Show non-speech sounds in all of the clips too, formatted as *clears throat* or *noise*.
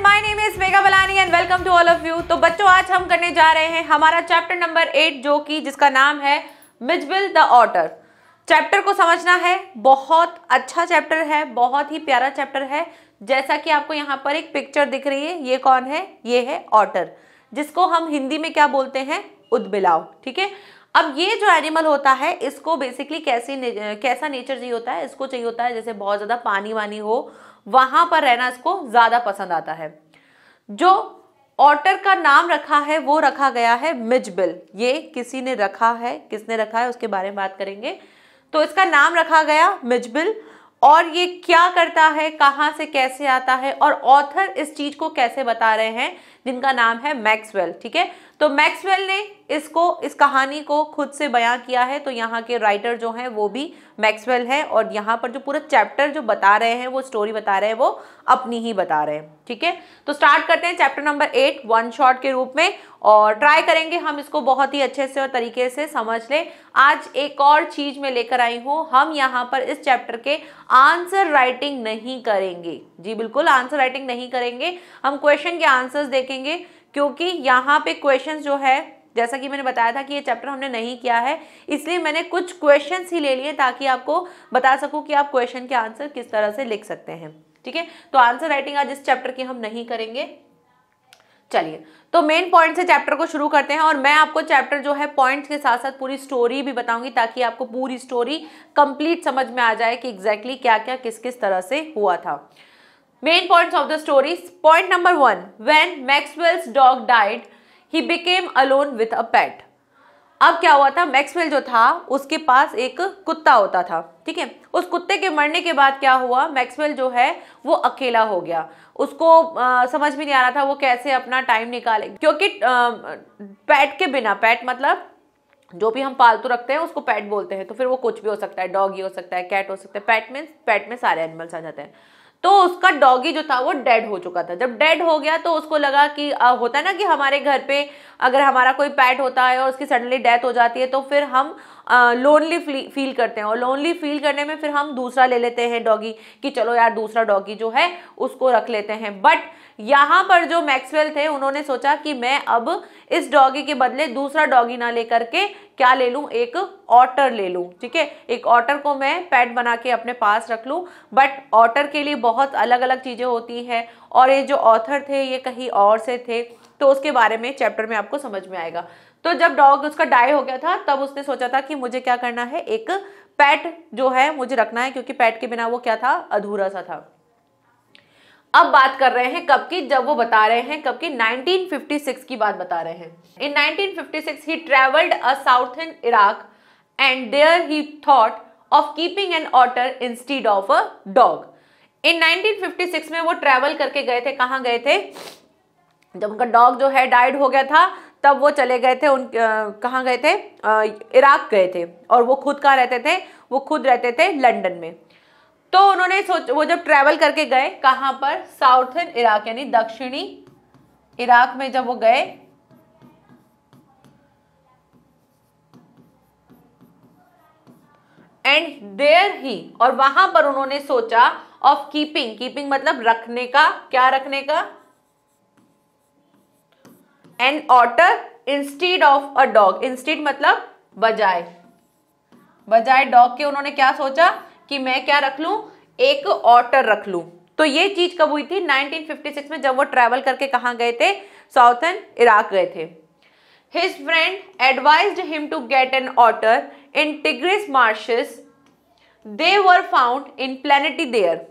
Friends my name is Megha Balani and welcome to all of you तो बच्चों आज हम करने जा रहे हैं हमारा चैप्टर नंबर एट जो कि जिसका नाम है मिजबिल द ऑटर चैप्टर को समझना है बहुत अच्छा चैप्टर है बहुत ही प्यारा चैप्टर है जैसा कि आपको यहाँ पर एक पिक्चर दिख रही है ये कौन है ये है ऑटर जिसको हम हिंदी में क्या बोलते हैं उदबिलाव ठीक है अब ये जो एनिमल होता है इसको बेसिकली कैसी ने, कैसा नेचर चाहिए होता है इसको चाहिए होता है जैसे बहुत ज़्यादा पानी वानी हो वहां पर रहना इसको ज़्यादा पसंद आता है जो ऑटर का नाम रखा है वो रखा गया है मिजबिल ये किसी ने रखा है किसने रखा है उसके बारे में बात करेंगे तो इसका नाम रखा गया मिजबिल और ये क्या करता है कहाँ से कैसे आता है और ऑथर इस चीज़ को कैसे बता रहे हैं जिनका नाम है मैक्सवेल ठीक है तो मैक्सवेल ने इसको इस कहानी को खुद से बयां किया है तो यहाँ के राइटर जो हैं वो भी मैक्सवेल है और यहाँ पर जो पूरा चैप्टर जो बता रहे हैं वो स्टोरी बता रहे हैं वो अपनी ही बता रहे हैं ठीक है तो स्टार्ट करते हैं chapter number eight one shot के रूप में और ट्राई करेंगे हम इसको बहुत ही अच्छे से और तरीके से समझ लें आज एक और चीज़ में लेकर आई हूँ हम यहाँ पर इस चैप्टर के आंसर राइटिंग नहीं करेंगे जी बिल्कुल आंसर राइटिंग नहीं करेंगे हम क्वेश्चन के आंसर्स देख देखेंगे क्योंकि यहाँ पे क्वेश्चन जो है जैसा कि मैंने बताया था कि ये चैप्टर हमने नहीं किया है इसलिए मैंने कुछ क्वेश्चन ही ले लिए ताकि आपको बता सकूँ कि आप क्वेश्चन के आंसर किस तरह से लिख सकते हैं ठीक है तो आंसर राइटिंग आज इस चैप्टर की हम नहीं करेंगे चलिए तो मेन पॉइंट से चैप्टर को शुरू करते हैं और मैं आपको चैप्टर जो है पॉइंट्स के साथ साथ पूरी स्टोरी भी बताऊंगी ताकि आपको पूरी स्टोरी कंप्लीट समझ में आ जाए कि एग्जैक्टली exactly क्या क्या किस किस तरह से हुआ था main points of the story point number one When Maxwell's dog died he became alone with a pet अब क्या हुआ था मैक्सवेल जो था उसके पास एक कुत्ता होता था ठीक है उस कुत्ते के मरने के बाद क्या हुआ मैक्सवेल जो है वो अकेला हो गया उसको आ, समझ भी नहीं आ रहा था वो कैसे अपना टाइम निकाले क्योंकि पैट के बिना पैट मतलब जो भी हम पालतू रखते हैं उसको पैट बोलते हैं तो फिर वो कुछ भी हो सकता है डॉग ही हो सकता है कैट हो सकता है पैट में पैट में सारे एनिमल्स आ जाते हैं तो उसका डॉगी जो था वो डेड हो चुका था जब डेड हो गया तो उसको लगा कि आ, होता है ना कि हमारे घर पे अगर हमारा कोई पैट होता है और उसकी सडनली डेथ हो जाती है तो फिर हम लोनली फील करते हैं और लोनली फील करने में फिर हम दूसरा ले लेते हैं डॉगी कि चलो यार दूसरा डॉगी जो है उसको रख लेते हैं बट यहाँ पर जो मैक्सवेल थे उन्होंने सोचा कि मैं अब इस डॉगी के बदले दूसरा डॉगी ना लेकर के क्या ले लूँ एक ऑटर ले लूँ ठीक है एक ऑटर को मैं पैड बना के अपने पास रख लूँ बट ऑटर के लिए बहुत अलग अलग चीज़ें होती हैं और ये जो ऑथर थे ये कहीं और से थे तो उसके बारे में चैप्टर में आपको समझ में आएगा तो जब डॉग उसका डाई हो गया था तब उसने सोचा था कि मुझे क्या करना है एक पैट जो है मुझे रखना है क्योंकि पैट के बिना वो क्या था अधूरा सा था अब बात कर रहे हैं कब की जब वो बता रहे हैं कब की 1956 की बात बता रहे हैं in 1956 he travelled a south in Iraq and there he thought of keeping an otter instead of a dog in 1956 में वो ट्रेवल करके गए थे कहाँ गए थे जब उनका डॉग जो है डाइड हो गया था तब वो चले गए थे उन कहाँ गए थे इराक गए थे और वो खुद कहाँ रहते थे वो खुद रहते थे लंडन में तो उन्होंने सोच वो जब ट्रैवल करके गए कहाँ पर साउथन इराक यानी दक्षिणी इराक में जब वो गए एंड देयर ही और वहां पर उन्होंने सोचा ऑफ कीपिंग कीपिंग मतलब रखने का क्या रखने का an otter instead of a dog instead मतलब बजाय बजाय डॉग के उन्होंने क्या सोचा कि मैं क्या रख लूँ एक ऑटर रख लूँ तो ये चीज़ कब हुई थी 1956 में जब वो ट्रैवल करके कहाँ गए थे साउथर्न इराक गए थे his friend advise him to get an otter in tigris marshes they were found in plenty there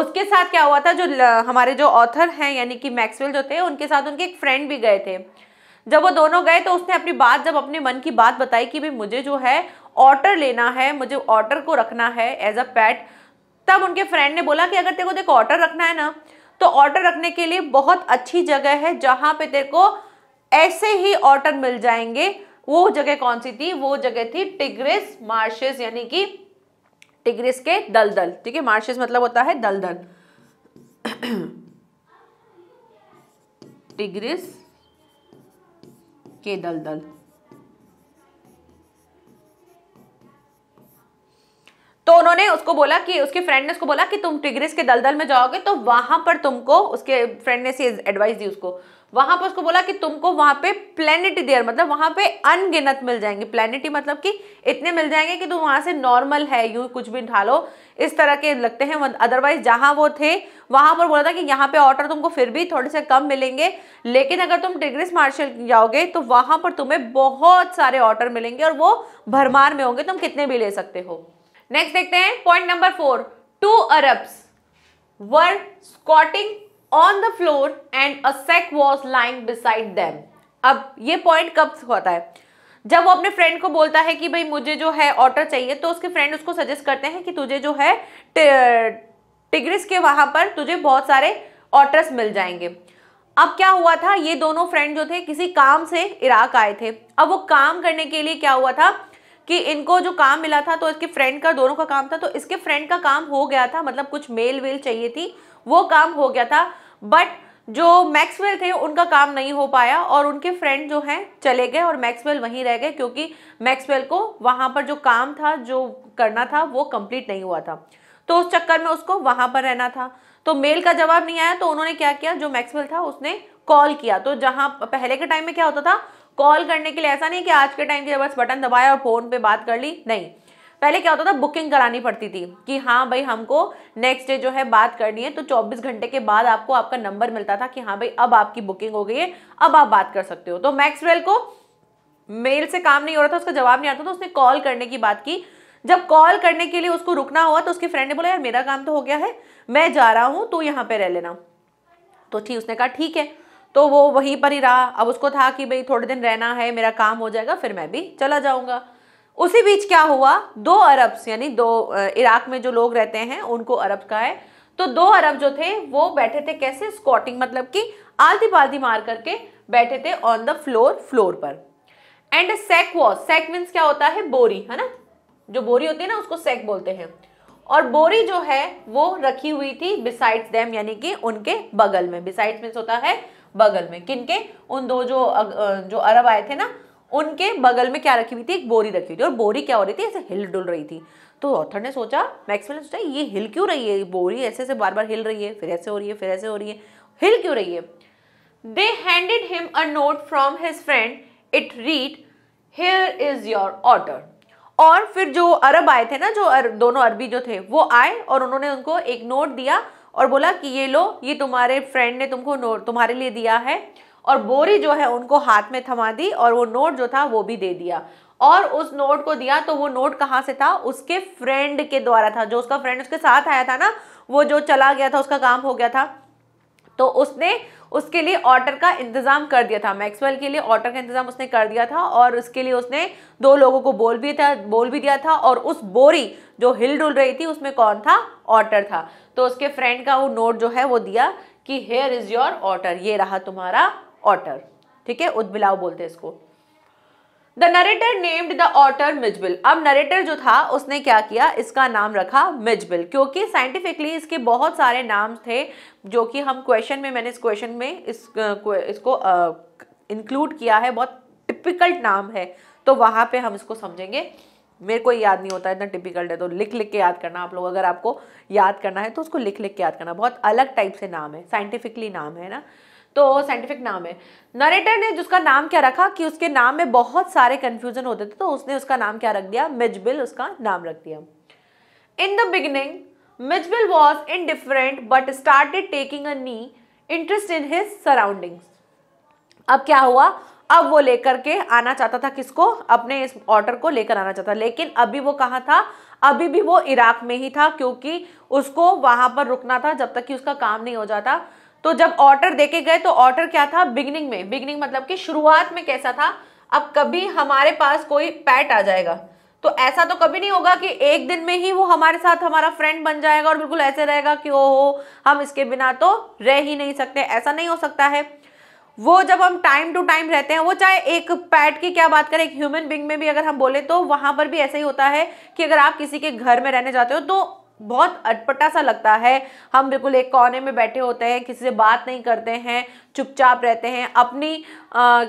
उसके साथ क्या हुआ था जो हमारे जो ऑथर हैं यानी कि मैक्सवेल जो थे उनके साथ उनके एक फ्रेंड भी गए थे जब वो दोनों गए तो उसने अपनी बात जब अपने मन की बात बताई कि भाई मुझे जो है ऑटर लेना है मुझे ऑटर को रखना है एज अ पैट तब उनके फ्रेंड ने बोला कि अगर तेरे को देखो ऑटर रखना है ना तो ऑटर रखने के लिए बहुत अच्छी जगह है जहाँ पे तेरे को ऐसे ही ऑटर मिल जाएंगे वो जगह कौन सी थी वो जगह थी टिग्रिस मार्शेस यानी कि टिग्रिस के दलदल ठीक है मार्शेस मतलब होता है दलदल *clears throat* टिग्रिस के दलदल उन्होंने उसको बोला कि उसके फ्रेंड ने उसको बोला कि तुम टिग्रिस के दलदल में जाओगे तो वहां पर तुमको उसके फ्रेंड ने से एडवाइस दी उसको वहां पर उसको बोला कि तुमको वहां पे प्लेनेट देयर मतलब वहां पे अनगिनत मिल जाएंगे प्लेनेटी मतलब कि इतने मिल जाएंगे कि तुम वहां से नॉर्मल है यू कुछ भी उठा लो इस तरह के लगते हैं अदरवाइज मतलब जहां वो थे वहां पर बोला था कि यहाँ पे ऑर्डर तुमको फिर भी थोड़े से कम मिलेंगे लेकिन अगर तुम टिग्रिस मार्शल जाओगे तो वहां पर तुम्हें बहुत सारे ऑर्डर मिलेंगे और वो भरमार में होंगे तुम कितने भी ले सकते हो नेक्स्ट देखते हैं point number four two Arabs were squatting on the floor and a sack was lying beside them अब ये पॉइंट कब होता है जब वो अपने फ्रेंड को बोलता है कि भाई मुझे जो है ऑर्डर चाहिए तो उसके फ्रेंड उसको सजेस्ट करते हैं कि तुझे जो है टिग्रिस के वहां पर तुझे बहुत सारे ऑर्डर्स मिल जाएंगे अब क्या हुआ था ये दोनों फ्रेंड जो थे किसी काम से इराक आए थे अब वो काम करने के लिए क्या हुआ था कि इनको जो काम मिला था तो इसके फ्रेंड का दोनों का काम था तो इसके फ्रेंड का काम हो गया था मतलब कुछ मेल वेल चाहिए थी वो काम हो गया था बट जो मैक्सवेल थे उनका काम नहीं हो पाया और उनके फ्रेंड जो हैं चले गए और मैक्सवेल वहीं रह गए क्योंकि मैक्सवेल को वहाँ पर जो काम था जो करना था वो कंप्लीट नहीं हुआ था तो उस चक्कर में उसको वहाँ पर रहना था तो मेल का जवाब नहीं आया तो उन्होंने क्या किया जो मैक्सवेल था उसने कॉल किया तो जहाँ पहले के टाइम में क्या होता था कॉल करने के लिए ऐसा नहीं कि आज के टाइम के बस बटन दबाया और फ़ोन पे बात कर ली नहीं पहले क्या होता था बुकिंग करानी पड़ती थी कि हाँ भाई हमको नेक्स्ट डे जो है बात करनी है तो 24 घंटे के बाद आपको आपका नंबर मिलता था कि हाँ भाई अब आपकी बुकिंग हो गई है अब आप बात कर सकते हो तो मैक्सवेल को मेल से काम नहीं हो रहा था उसका जवाब नहीं आता था उसने कॉल करने की बात की जब कॉल करने के लिए उसको रुकना हुआ तो उसके फ्रेंड ने बोला यार मेरा काम तो हो गया है मैं जा रहा हूं तो यहाँ पे रह लेना तो ठीक उसने कहा ठीक है तो वो वहीं पर ही रहा अब उसको था कि भाई थोड़े दिन रहना है मेरा काम हो जाएगा फिर मैं भी चला जाऊंगा उसी बीच क्या हुआ दो अरब यानी दो इराक में जो लोग रहते हैं उनको अरब का है तो दो अरब जो थे वो बैठे थे कैसे स्कॉटिंग मतलब कि आलती पालती मार करके बैठे थे ऑन द फ्लोर फ्लोर पर and sack was sack means क्या होता है बोरी है ना जो बोरी होती है ना उसको सेक बोलते हैं और बोरी जो है वो रखी हुई थी बिसाइड्स देम यानी कि उनके बगल में बिसाइड्स मीन्स होता है बगल में किनके उन दो जो जो अरब आए थे ना उनके बगल में क्या रखी हुई थी एक बोरी रखी हुई थी और बोरी क्या हो रही थी ऐसे हिल डुल रही थी तो ऑथर ने सोचा मैक्सवेल ने सोचा ये हिल क्यों रही है बोरी ऐसे ऐसे बार बार हिल रही है फिर ऐसे हो रही है फिर ऐसे हो रही है हिल क्यों रही है they handed him a note from his friend it read here is your order और फिर जो अरब आए थे ना जो अर, दोनों अरबी जो थे वो आए और उन्होंने उनको एक नोट दिया और बोला कि ये लो ये तुम्हारे फ्रेंड ने तुमको नोट तुम्हारे लिए दिया है और बोरी जो है उनको हाथ में थमा दी और वो नोट जो था वो भी दे दिया और उस नोट को दिया तो वो नोट कहाँ से था उसके फ्रेंड के द्वारा था जो उसका फ्रेंड उसके साथ आया था ना वो जो चला गया था उसका काम हो गया था तो उसने उसके लिए ऑर्डर का इंतजाम कर दिया था मैक्सवेल के लिए ऑर्डर का इंतजाम उसने कर दिया था और उसके लिए उसने दो लोगों को बोल भी था बोल भी दिया था और उस बोरी जो हिल डुल रही थी उसमें कौन था ऑर्डर था तो उसके फ्रेंड का वो नोट जो है वो दिया कि हेयर इज योर ऑर्डर ये रहा तुम्हारा ऑर्डर ठीक है उदबिलाव बोलते हैं इसको the narrator named the otter Mijbil अब नरेटर जो था उसने क्या किया इसका नाम रखा मिजबिल क्योंकि साइंटिफिकली इसके बहुत सारे नाम थे जो कि हम क्वेश्चन में मैंने इस क्वेश्चन में इस इसको इंक्लूड किया है बहुत टिपिकल्ट नाम है तो वहाँ पे हम इसको समझेंगे मेरे को याद नहीं होता इतना टिपिकल्ट है तो लिख लिख के याद करना आप लोग अगर आपको याद करना है तो उसको लिख लिख के याद करना बहुत अलग टाइप से नाम है साइंटिफिकली नाम है ना तो साइंटिफिक नाम है नरेटर ने जिसका नाम क्या रखा कि उसके नाम में बहुत सारे कंफ्यूजन होते थे तो उसने उसका नाम क्या रख दिया मिजबिल उसका नाम रख दिया in the beginning Mijbil was indifferent but started taking a keen interest in his surroundings अब क्या हुआ अब वो लेकर के आना चाहता था किसको अपने इस ऑर्डर को लेकर आना चाहता लेकिन अभी वो कहाँ था अभी भी वो इराक में ही था क्योंकि उसको वहां पर रुकना था जब तक कि उसका काम नहीं हो जाता तो जब ऑर्डर देके गए तो ऑर्डर क्या था बिगनिंग में बिगनिंग मतलब कि शुरुआत में कैसा था अब कभी हमारे पास कोई पैट आ जाएगा तो ऐसा तो कभी नहीं होगा कि एक दिन में ही वो हमारे साथ हमारा फ्रेंड बन जाएगा और बिल्कुल ऐसे रहेगा कि ओहो हम इसके बिना तो रह ही नहीं सकते ऐसा नहीं हो सकता है वो जब हम टाइम टू टाइम रहते हैं वो चाहे एक पैट की क्या बात करें एक ह्यूमन बींग में भी अगर हम बोले तो वहां पर भी ऐसा ही होता है कि अगर आप किसी के घर में रहने जाते हो तो बहुत अटपटा सा लगता है हम बिल्कुल एक कोने में बैठे होते हैं किसी से बात नहीं करते हैं चुपचाप रहते हैं अपनी आ,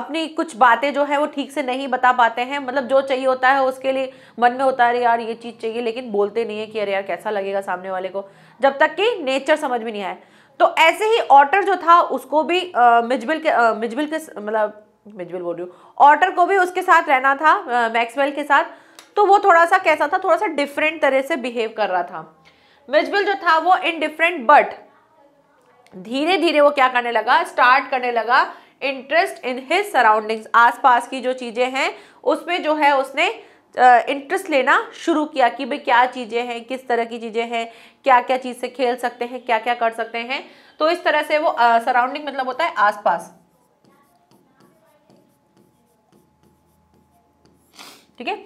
अपनी कुछ बातें जो है वो ठीक से नहीं बता पाते हैं मतलब जो चाहिए होता है उसके लिए मन में होता है यार ये चीज़ चाहिए लेकिन बोलते नहीं है कि अरे यार कैसा लगेगा सामने वाले को जब तक कि नेचर समझ में नहीं आए तो ऐसे ही ऑटर जो था उसको भी मिजबिल के मिजबिल के मतलब मिजबिल बोल रही हूँ ऑटर को भी उसके साथ रहना था मैक्सवेल के साथ तो वो थोड़ा सा कैसा था थोड़ा सा डिफरेंट तरह से बिहेव कर रहा था मिजबिल जो था वो इनडिफरेंट बट धीरे धीरे वो क्या करने लगा स्टार्ट करने लगा इंटरेस्ट इन हिज सराउंडिंग्स आसपास की जो चीज़ें हैं उसमें जो है उसने इंटरेस्ट लेना शुरू किया कि भाई क्या चीज़ें हैं किस तरह की चीज़ें हैं क्या क्या चीज़ से खेल सकते हैं क्या क्या कर सकते हैं तो इस तरह से वो सराउंडिंग मतलब होता है आसपास ठीक है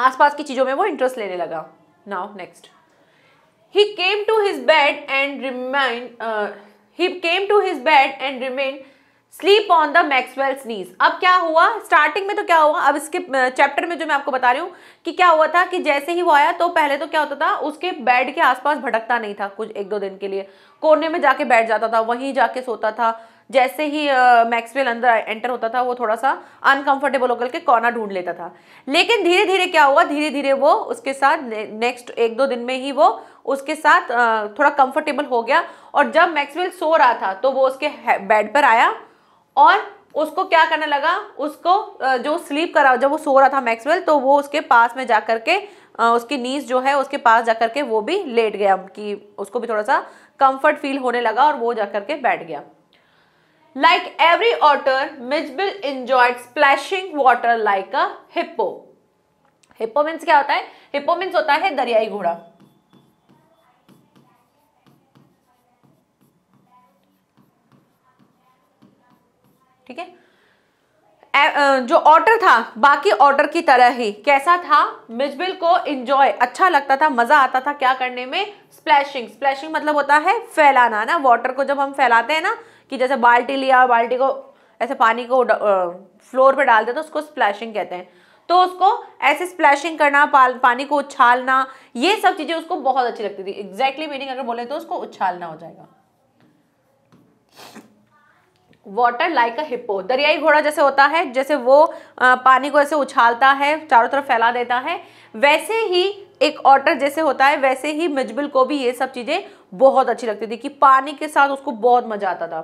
आसपास की चीज़ों में वो इंटरेस्ट लेने लगा now next he came to his bed and remained he came to his bed and remain sleep on the Maxwell's knees अब क्या हुआ स्टार्टिंग में तो क्या हुआ अब इसके चैप्टर uh, में जो मैं आपको बता रही हूँ कि क्या हुआ था कि जैसे ही वो आया तो पहले तो क्या होता था उसके बेड के आसपास भटकता नहीं था कुछ एक दो दिन के लिए कोने में जाके बैठ जाता था वहीं जाके सोता था जैसे ही मैक्सवेल अंदर एंटर होता था वो थोड़ा सा अनकंफर्टेबल होकर के कॉर्नर ढूंढ लेता था लेकिन धीरे धीरे क्या हुआ धीरे धीरे वो उसके साथ नेक्स्ट एक दो दिन में ही वो उसके साथ थोड़ा कंफर्टेबल हो गया और जब मैक्सवेल सो रहा था तो वो उसके बेड पर आया और उसको क्या करने लगा उसको जो स्लीप करा जब वो सो रहा था मैक्सवेल तो वो उसके पास में जा करके उसकी नीस जो है उसके पास जा करके वो भी लेट गया कि उसको भी थोड़ा सा कंफर्ट फील होने लगा और वो जा करके बैठ गया Like every otter, Midgebill enjoyed splashing water like a hippo. Hippo means क्या होता है हिपो मीन्स होता है दरियाई घोड़ा ठीक है जो ऑर्डर था बाकी ऑर्डर की तरह ही कैसा था मिजबिल को इंजॉय अच्छा लगता था मजा आता था क्या करने में स्प्लैशिंग स्प्लैशिंग मतलब होता है फैलाना ना वाटर को जब हम फैलाते हैं ना कि जैसे बाल्टी लिया बाल्टी को ऐसे पानी को फ्लोर पर डाल तो उसको स्प्लैशिंग कहते हैं तो उसको ऐसे स्प्लैशिंग करना पानी को उछालना ये सब चीज़ें उसको बहुत अच्छी लगती थी एग्जैक्टली मीनिंग अगर बोले तो उसको उछालना हो जाएगा वाटर लाइक अ हिप्पो दरियाई घोड़ा जैसे होता है जैसे वो पानी को ऐसे उछालता है चारों तरफ फैला देता है वैसे ही एक ऑटर जैसे होता है वैसे ही मजबिल को भी ये सब चीज़ें बहुत अच्छी लगती थी कि पानी के साथ उसको बहुत मज़ा आता था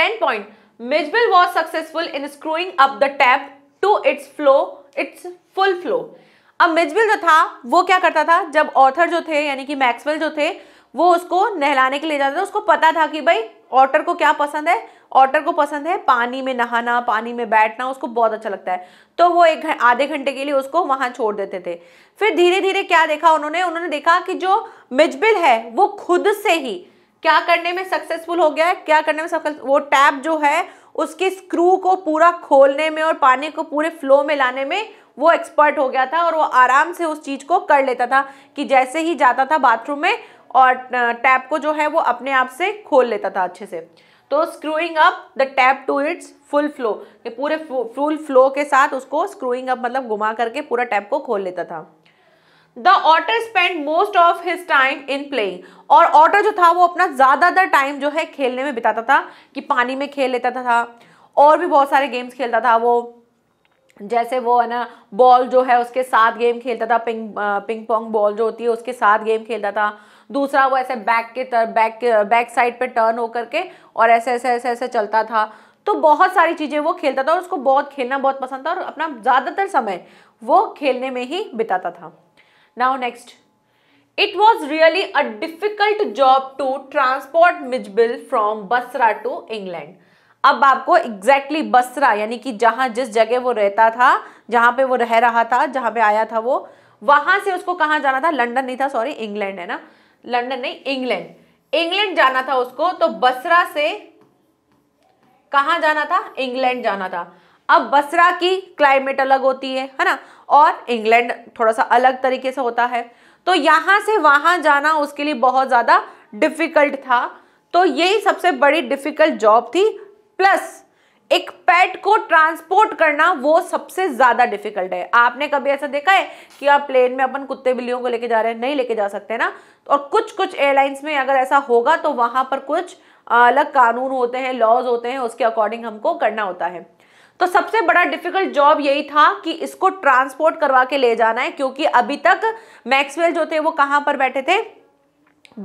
ten point Mijbil was successful in screwing up the tap to its flow its full flow अब मिजबिल जो था वो क्या करता था जब ऑथर जो थे यानी कि मैक्सवेल जो थे वो उसको नहलाने के लिए जाते थे उसको पता था कि भाई ऑटर को क्या पसंद है ऑटर को पसंद है पानी में नहाना पानी में बैठना उसको बहुत अच्छा लगता है तो वो एक आधे घंटे के लिए उसको वहां छोड़ देते थे फिर धीरे धीरे क्या देखा उन्होंने उन्होंने देखा कि जो मिजबिल है वो खुद से ही क्या करने में सक्सेसफुल हो गया है क्या करने में सक्सेस वो टैप जो है उसके स्क्रू को पूरा खोलने में और पानी को पूरे फ्लो में लाने में वो एक्सपर्ट हो गया था और वो आराम से उस चीज़ को कर लेता था कि जैसे ही जाता था बाथरूम में और टैप को जो है वो अपने आप से खोल लेता था अच्छे से तो screwing up the tap to its full flow पूरे फुल फ्लो के साथ उसको स्क्रूइंग अप मतलब घुमा करके पूरा टैप को खोल लेता था the otter spend most of his time in playing और ऑटर जो था वो अपना ज़्यादातर टाइम जो है खेलने में बिताता था कि पानी में खेल लेता था और भी बहुत सारे गेम्स खेलता था वो जैसे वो है ना बॉल जो है उसके साथ गेम खेलता था पिंग पिंग पोंग बॉल जो होती है उसके साथ गेम खेलता था दूसरा वो ऐसे बैक के तर बैक बैक साइड पे टर्न हो करके और ऐसे ऐसे ऐसे ऐसे चलता था तो बहुत सारी चीज़ें वो खेलता था और उसको बहुत खेलना बहुत पसंद था और अपना ज़्यादातर समय वो खेलने में ही बिताता था now next it was really a difficult job to transport Mijbil from Basra to England अब आपको एग्जैक्टली exactly बसरा यानी कि जहां जिस जगह वो रहता था जहां पे वो रह रहा था जहां पे आया था वो वहां से उसको कहां जाना था लंडन नहीं था सॉरी इंग्लैंड है ना लंडन नहीं इंग्लैंड इंग्लैंड जाना था उसको तो बसरा से कहा जाना था इंग्लैंड जाना था अब बसरा की क्लाइमेट अलग होती है है ना और इंग्लैंड थोड़ा सा अलग तरीके से होता है तो यहाँ से वहाँ जाना उसके लिए बहुत ज़्यादा डिफ़िकल्ट था तो यही सबसे बड़ी डिफ़िकल्ट जॉब थी प्लस एक पेट को ट्रांसपोर्ट करना वो सबसे ज़्यादा डिफ़िकल्ट है आपने कभी ऐसा देखा है कि आप प्लेन में अपन कुत्ते बिल्लियों को लेके जा रहे हैं नहीं लेके जा सकते ना और कुछ कुछ एयरलाइंस में अगर ऐसा होगा तो वहां पर कुछ अलग कानून होते हैं लॉज होते हैं उसके अकॉर्डिंग हमको करना होता है तो सबसे बड़ा डिफिकल्ट जॉब यही था कि इसको ट्रांसपोर्ट करवा के ले जाना है क्योंकि अभी तक मैक्सवेल जो थे वो कहां पर बैठे थे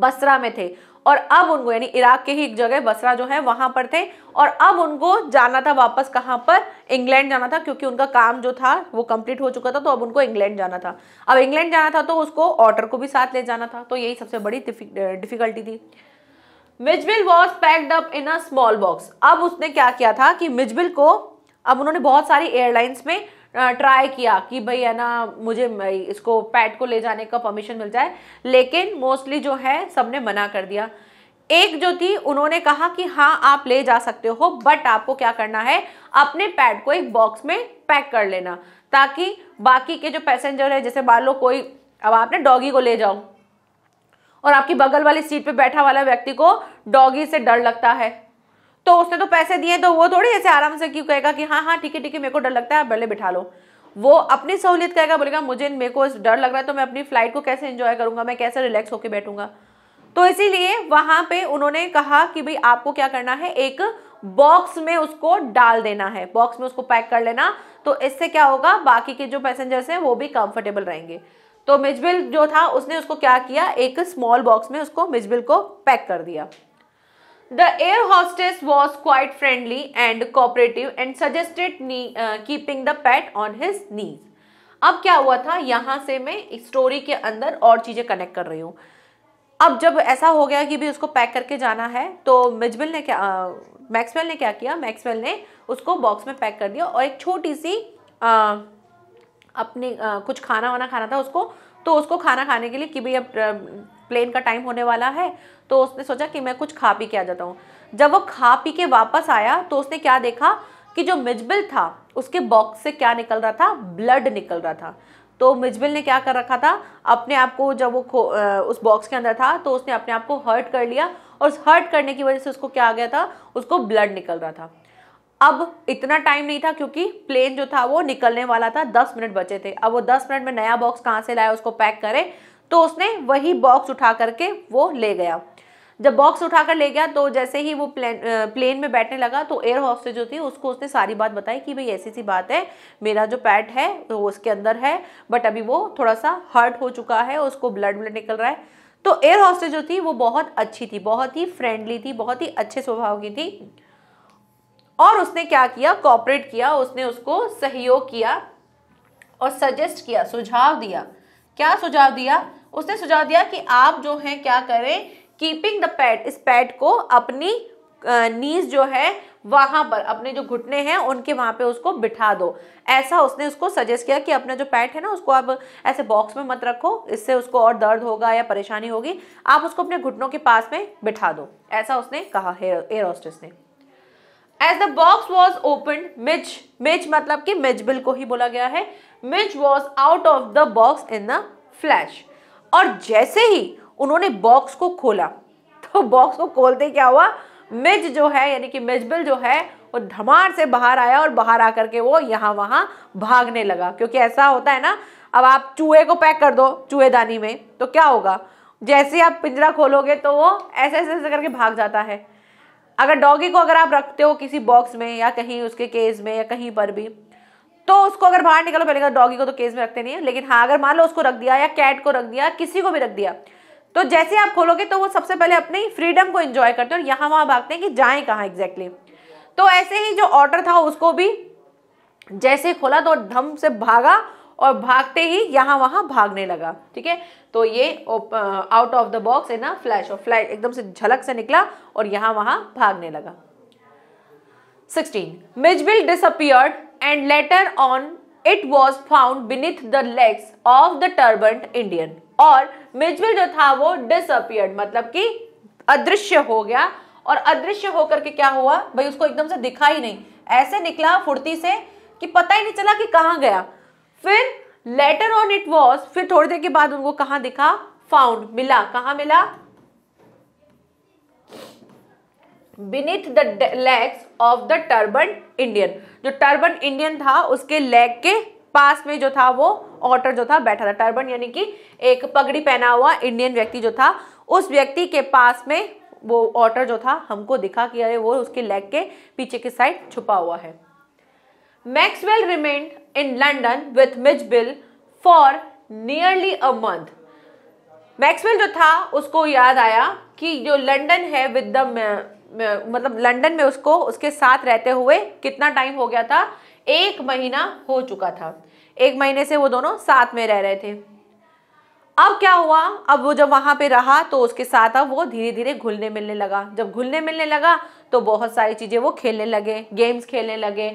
बसरा में थे और अब उनको यानी इराक के ही एक जगह बसरा जो है वहां पर थे और अब उनको जाना था वापस कहां पर इंग्लैंड जाना था क्योंकि उनका काम जो था वो कंप्लीट हो चुका था तो अब उनको इंग्लैंड जाना था अब इंग्लैंड जाना था तो उसको ऑर्डर को भी साथ ले जाना था तो यही सबसे बड़ी डिफिकल्टी थी Mijbil was packed up in a small box अब उसने क्या किया था कि मिजबिल को अब उन्होंने बहुत सारी एयरलाइंस में ट्राई किया कि भाई है ना मुझे इसको पैट को ले जाने का परमिशन मिल जाए लेकिन मोस्टली जो है सबने मना कर दिया एक जो थी उन्होंने कहा कि हाँ आप ले जा सकते हो बट आपको क्या करना है अपने पैड को एक बॉक्स में पैक कर लेना ताकि बाकी के जो पैसेंजर है जैसे मान लो कोई अब आपने डॉगी को ले जाओ और आपकी बगल वाली सीट पे बैठा वाला व्यक्ति को डॉगी से डर लगता है तो उसने तो पैसे दिए तो वो थोड़ी ऐसे आराम से क्यों कहेगा कि हाँ हाँ ठीक है ठीक है मेरे को डर लगता है आप बिठा लो वो अपनी सहूलियत कहेगा बोलेगा मुझे मेरे को डर लग रहा है तो मैं अपनी फ्लाइट को कैसे इन्जॉय करूंगा मैं कैसे रिलैक्स होकर बैठूंगा तो इसीलिए वहां पे उन्होंने कहा कि भाई आपको क्या करना है एक बॉक्स में उसको डाल देना है बॉक्स में उसको पैक कर लेना तो इससे क्या होगा बाकी के जो पैसेंजर्स हैं वो भी कंफर्टेबल रहेंगे तो मिजबिल जो था उसने उसको क्या किया एक स्मॉल बॉक्स में उसको मिजबिल को पैक कर दिया The air hostess was quite friendly and cooperative and suggested knee, uh, keeping the pet on his knees. अब क्या हुआ था यहाँ से मैं स्टोरी के अंदर और चीज़ें कनेक्ट कर रही हूँ अब जब ऐसा हो गया कि भी उसको पैक करके जाना है तो मिजबिल ने क्या मैक्सवेल ने क्या किया मैक्सवेल ने उसको बॉक्स में पैक कर दिया और एक छोटी सी आ, आ, कुछ खाना वाना खाना था उसको तो उसको खाना खाने के लिए कि भाई अब प्लेन का टाइम होने वाला है तो उसने सोचा कि मैं कुछ खा पी के आ जाता हूँ जब वो खा पी के वापस आया तो उसने क्या देखा कि जो मिजबिल था उसके बॉक्स से क्या निकल रहा था ब्लड निकल रहा था तो मिजबिल ने क्या कर रखा था अपने आप को जब वो उस बॉक्स के अंदर था तो उसने अपने आप को हर्ट कर लिया और उस हर्ट करने की वजह से उसको क्या आ गया था उसको ब्लड निकल रहा था अब इतना टाइम नहीं था क्योंकि प्लेन जो था वो निकलने वाला था दस मिनट बचे थे अब वो दस मिनट में नया बॉक्स कहाँ से लाया उसको पैक करे तो उसने वही बॉक्स उठा करके वो ले गया जब बॉक्स उठाकर ले गया तो जैसे ही वो प्लेन प्लेन में बैठने लगा तो एयर हॉस्टेज जो थी उसको उसने सारी बात बताई कि भाई ऐसी सी बात है मेरा जो पैट है वो उसके अंदर है बट अभी वो थोड़ा सा हर्ट हो चुका है उसको ब्लड ब्लड निकल रहा है तो एयर हॉस्टेज जो थी वो बहुत अच्छी थी बहुत ही फ्रेंडली थी बहुत ही अच्छे स्वभाव की थी और उसने क्या किया कॉपरेट किया उसने उसको सहयोग किया और सजेस्ट किया सुझाव दिया क्या सुझाव दिया उसने सुझाव दिया कि आप जो है क्या करें कीपिंग द पैड इस पैड को अपनी नीज जो है वहां पर अपने जो घुटने हैं उनके वहां पे उसको बिठा दो ऐसा उसने उसको सजेस्ट किया कि अपना जो पैट है ना उसको आप ऐसे बॉक्स में मत रखो इससे उसको और दर्द होगा या परेशानी होगी आप उसको अपने घुटनों के पास में बिठा दो ऐसा उसने कहा एरोस्टिस ने as the box was open Mij Mij मतलब कि बिल को ही बोला गया है which was out of the box in the flash और जैसे ही उन्होंने बॉक्स को खोला तो बॉक्स को खोलते क्या हुआ मिज जो है यानी कि मिजबिल जो है वो धमार से बाहर आया और बाहर आकर के वो यहाँ वहाँ भागने लगा क्योंकि ऐसा होता है ना अब आप चूहे को पैक कर दो चूहेदानी में तो क्या होगा जैसे आप पिंजरा खोलोगे तो वो ऐसे ऐसे ऐसे करके भाग जाता है अगर डॉगी को अगर आप रखते हो किसी बॉक्स में या कहीं उसके केस में या कहीं पर भी तो उसको अगर बाहर निकलो पहले डॉगी को तो केस में रखते नहीं है लेकिन हाँ अगर मान लो उसको रख दिया या कैट को रख दिया किसी को भी रख दिया तो जैसे आप खोलोगे तो वो सबसे पहले अपनी फ्रीडम को इंजॉय करते हैं और यहाँ वहां भागते हैं कि जाए कहाँ एग्जैक्टली तो ऐसे ही जो ऑर्डर था उसको भी जैसे खोला तो धम से भागा और भागते ही यहाँ वहां भागने लगा ठीक है तो ये आउट ऑफ द बॉक्स है ना फ्लैश और फ्लैश एकदम से झलक से निकला और यहाँ वहां भागने लगा 16. Mijbil disappeared and later on it was found beneath the legs of the turban Indian और मिजविल जो था वो डिसअपियर्ड मतलब कि अदृश्य हो गया और अदृश्य होकर के क्या हुआ भाई उसको एकदम से दिखा ही नहीं ऐसे निकला फुर्ती से कि पता ही नहीं चला कि कहाँ गया फिर लेटर ऑन इट वॉज फिर थोड़ी देर के बाद उनको कहाँ दिखा फाउंड मिला कहाँ मिला beneath the legs of the turban Indian जो टर्बन इंडियन था उसके लेग के पास में जो था वो ऑटर जो था बैठा था टर्बन यानी कि एक पगड़ी पहना हुआ इंडियन व्यक्ति जो था उस व्यक्ति के पास में वो ऑटर जो था हमको दिखा कि अरे वो उसके लेग के पीछे की साइड छुपा हुआ है Maxwell remain in London with Mijbil for nearly a month Maxwell जो था उसको याद आया कि जो लंडन है विद द मतलब लंदन में उसको उसके साथ रहते हुए कितना टाइम हो गया था एक महीना हो चुका था एक महीने से वो दोनों साथ में रह रहे थे अब क्या हुआ अब वो जब वहाँ पे रहा तो उसके साथ अब वो धीरे धीरे घुलने मिलने लगा जब घुलने मिलने लगा तो बहुत सारी चीज़ें वो खेलने लगे गेम्स खेलने लगे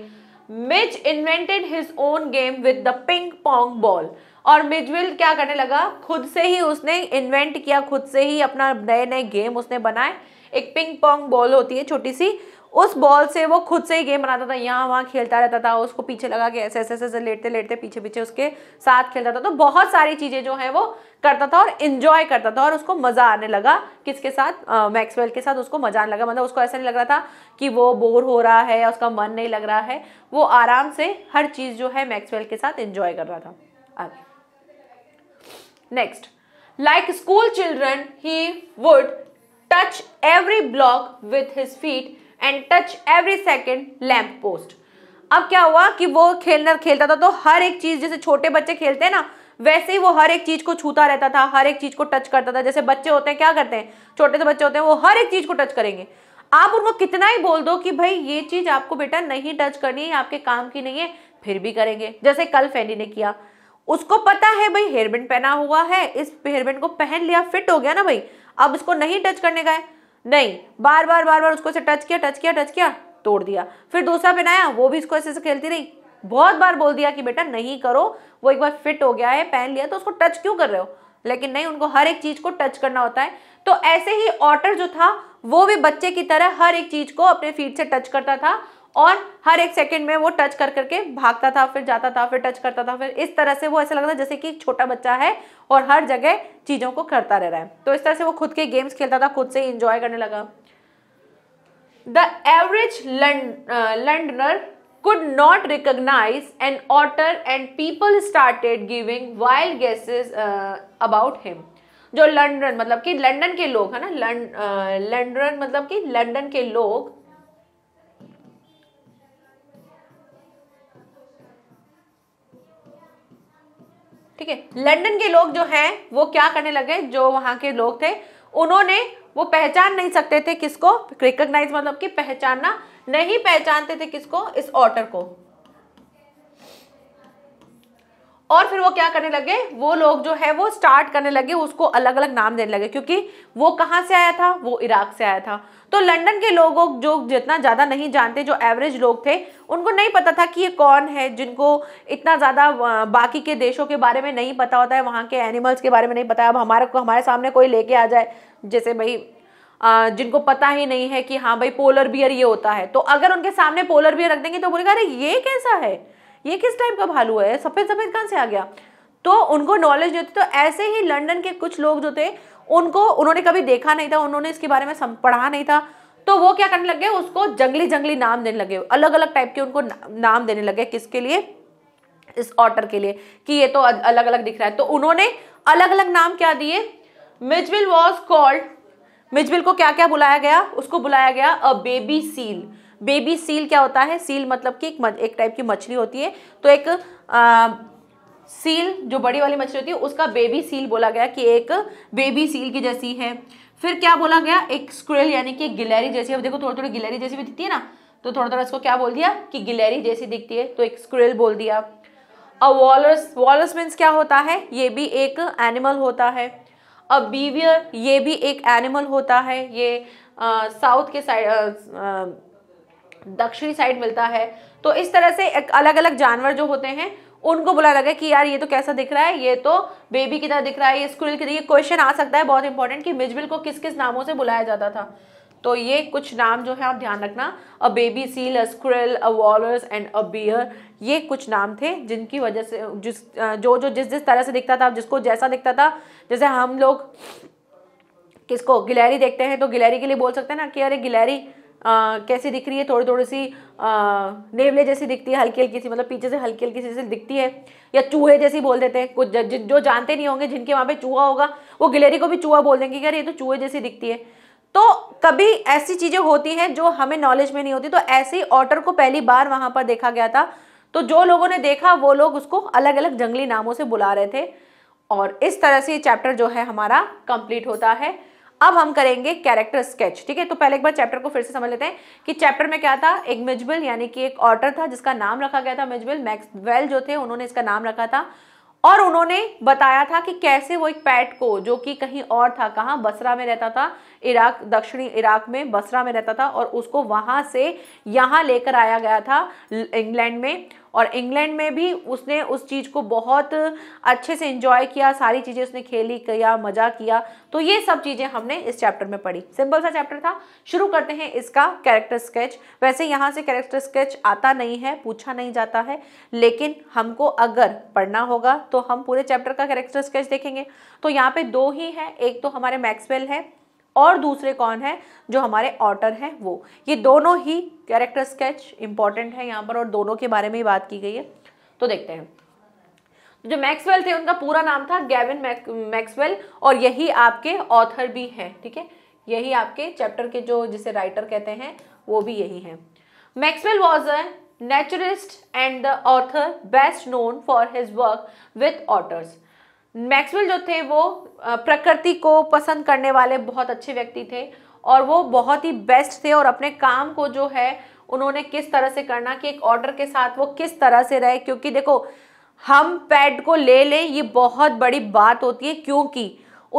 Mij invented his own game with the ping pong ball और मिजविल क्या करने लगा खुद से ही उसने इन्वेंट किया खुद से ही अपना नए नए गेम उसने बनाए एक पिंग पोंग बॉल होती है छोटी सी उस बॉल से वो खुद से ही गेम बनाता था यहाँ वहाँ खेलता रहता था उसको पीछे लगा के ऐसे ऐसे ऐसे लेटते लेटते पीछे पीछे उसके साथ खेलता था तो बहुत सारी चीज़ें जो हैं वो करता था और इन्जॉय करता था और उसको मज़ा आने लगा किसके साथ मैक्सवेल के साथ उसको मज़ा आने लगा मतलब उसको ऐसा नहीं लग रहा था कि वो बोर हो रहा है उसका मन नहीं लग रहा है वो आराम से हर चीज़ जो है मैक्सवेल के साथ इन्जॉय कर रहा था आगे next like school children he would touch every block with his feet and touch every second lamp post अब क्या हुआ कि वो खेलना खेलता था तो हर एक चीज जैसे छोटे बच्चे खेलते हैं ना वैसे ही वो हर एक चीज को छूता रहता था हर एक चीज को टच करता था जैसे बच्चे होते हैं क्या करते हैं छोटे से बच्चे होते हैं वो हर एक चीज को टच करेंगे आप उनको कितना ही बोल दो कि भाई ये चीज आपको बेटा नहीं टच करनी है आपके काम की नहीं है फिर भी करेंगे जैसे कल फैनी ने किया उसको पता है भाई हेयरबैंड पहना हुआ है इस हेयरबैंड को पहन लिया फिट हो गया ना भाई अब उसको नहीं टच करने का है नहीं बार बार बार बार उसको ऐसे टच किया टच किया टच किया तोड़ दिया फिर दूसरा बनाया वो भी इसको ऐसे से खेलती रही बहुत बार बोल दिया कि बेटा नहीं करो वो एक बार फिट हो गया है पहन लिया तो उसको टच क्यों कर रहे हो लेकिन नहीं उनको हर एक चीज को टच करना होता है तो ऐसे ही ऑटर जो था वो भी बच्चे की तरह हर एक चीज को अपने फीट से टच करता था और हर एक सेकंड में वो टच कर करके भागता था फिर जाता था फिर टच करता था फिर इस तरह से वो ऐसा लगता था जैसे कि एक छोटा बच्चा है और हर जगह चीज़ों को करता रह रहा है तो इस तरह से वो खुद के गेम्स खेलता था खुद से इंजॉय करने लगा the average Londoner could not recognise an otter and people started giving wild guesses about uh, him जो लंडन मतलब कि लंडन के लोग है ना लंडन uh, मतलब कि लंडन के लोग ठीक है लंदन के लोग जो हैं वो क्या करने लगे जो वहाँ के लोग थे उन्होंने वो पहचान नहीं सकते थे किसको रिकग्नाइज मतलब कि पहचानना नहीं पहचानते थे किसको इस ऑर्डर को और फिर वो क्या करने लगे वो लोग जो है वो स्टार्ट करने लगे उसको अलग अलग नाम देने लगे क्योंकि वो कहाँ से आया था वो इराक से आया था तो लंदन के लोगों जो जितना ज़्यादा नहीं जानते जो एवरेज लोग थे उनको नहीं पता था कि ये कौन है जिनको इतना ज़्यादा बाकी के देशों के बारे में नहीं पता होता है वहाँ के एनिमल्स के बारे में नहीं पता अब हमारे हमारे सामने कोई लेके आ जाए जैसे भाई जिनको पता ही नहीं है कि हाँ भाई पोलर बियर ये होता है तो अगर उनके सामने पोलर बियर रख देंगे तो बोलेगा अरे ये कैसा है ये किस टाइप का भालू है सफ़ेद सफ़ेद कहाँ से आ गया तो उनको नॉलेज देते तो ऐसे ही लंदन के कुछ लोग जो थे उनको उन्होंने कभी देखा नहीं था उन्होंने इसके बारे में पढ़ा नहीं था तो वो क्या करने लगे उसको जंगली जंगली नाम देने लगे अलग अलग टाइप के उनको नाम देने लगे किसके लिए इस ऑटर के लिए कि ये तो अलग अलग दिख रहा है तो उन्होंने अलग अलग नाम क्या दिए मिजविल वॉज कॉल्ड मिजविल को क्या क्या बुलाया गया उसको बुलाया गया a baby seal baby seal क्या होता है सील मतलब कि एक, एक टाइप की मछली होती है तो एक आ, सील जो बड़ी वाली मछली होती है उसका बेबी सील बोला गया कि एक बेबी सील की जैसी है फिर क्या बोला गया एक स्क्रेल यानी कि गिलहरी जैसी अब देखो थोड़ी थोड़ी गिलहरी जैसी भी दिखती है ना तो थोड़ा थोड़ा इसको क्या बोल दिया कि गिलहरी जैसी दिखती है तो एक स्क्रेल बोल दिया अ वॉलर्स वॉलर्स मीन्स क्या होता है ये भी एक एनिमल होता है अ बीवियर ये भी एक एनिमल होता है ये साउथ के साइड दक्षिणी साइड मिलता है तो इस तरह से अलग अलग जानवर जो होते हैं उनको बुला लगा कि यार ये तो कैसा दिख रहा है ये तो बेबी की तरह दिख रहा है ये स्कूल की ये क्वेश्चन आ सकता है बहुत इंपॉर्टेंट कि मिजबिल को किस किस नामों से बुलाया जाता था तो ये कुछ नाम जो है आप ध्यान रखना a baby seal a squirrel a walrus and a bear ये कुछ नाम थे जिनकी वजह से जिस जो जो जिस जिस तरह से दिखता था जिसको जैसा दिखता था जैसे हम लोग किसको गिलहरी देखते हैं तो गिलहरी के लिए बोल सकते हैं ना कि अरे गिलहरी आ, कैसी दिख रही है थोड़ी थोड़ी सी नेवले जैसी दिखती है हल्की हल्की सी मतलब पीछे से हल्की हल्की सी दिखती है या चूहे जैसी बोल देते हैं कुछ ज, जो जानते नहीं होंगे जिनके वहाँ पे चूहा होगा वो गिलेरी को भी चूहा बोल देंगे यार ये तो चूहे जैसी दिखती है तो कभी ऐसी चीज़ें होती हैं जो हमें नॉलेज में नहीं होती तो ऐसे ही ऑटर को पहली बार वहाँ पर देखा गया था तो जो लोगों ने देखा वो लोग उसको अलग अलग जंगली नामों से बुला रहे थे और इस तरह से ये चैप्टर जो है हमारा कंप्लीट होता है अब हम करेंगे कैरेक्टर स्केच ठीक है तो पहले एक बार चैप्टर को फिर से समझ लेते हैं कि चैप्टर में क्या था एक मिजबिल यानी कि एक ऑर्डर था जिसका नाम रखा गया था मिजबिल मैक्सवेल जो थे उन्होंने इसका नाम रखा था और उन्होंने बताया था कि कैसे वो एक पैट को जो कि कहीं और था कहाँ बसरा में रहता था इराक दक्षिणी इराक में बसरा में रहता था और उसको वहां से यहाँ लेकर आया गया था इंग्लैंड में और इंग्लैंड में भी उसने उस चीज़ को बहुत अच्छे से इंजॉय किया सारी चीज़ें उसने खेली किया मज़ा किया तो ये सब चीज़ें हमने इस चैप्टर में पढ़ी सिंपल सा चैप्टर था शुरू करते हैं इसका कैरेक्टर स्केच वैसे यहाँ से कैरेक्टर स्केच आता नहीं है पूछा नहीं जाता है लेकिन हमको अगर पढ़ना होगा तो हम पूरे चैप्टर का कैरेक्टर स्केच देखेंगे तो यहाँ पे दो ही हैं एक तो हमारे मैक्सवेल है और दूसरे कौन है जो हमारे ऑटर हैं वो ये दोनों ही कैरेक्टर स्केच इंपॉर्टेंट है यहाँ पर और दोनों के बारे में ही बात की गई है तो देखते हैं तो जो मैक्सवेल थे उनका पूरा नाम था गैविन मैक्सवेल और यही आपके ऑथर भी हैं ठीक है थीके? यही आपके चैप्टर के जो जिसे राइटर कहते हैं वो भी यही हैं Maxwell was a naturist and the author best known for his work with otters Maxwell जो थे वो प्रकृति को पसंद करने वाले बहुत अच्छे व्यक्ति थे और वो बहुत ही बेस्ट थे और अपने काम को जो है उन्होंने किस तरह से करना कि एक ऑर्डर के साथ वो किस तरह से रहे क्योंकि देखो हम पैड को ले लें ये बहुत बड़ी बात होती है क्योंकि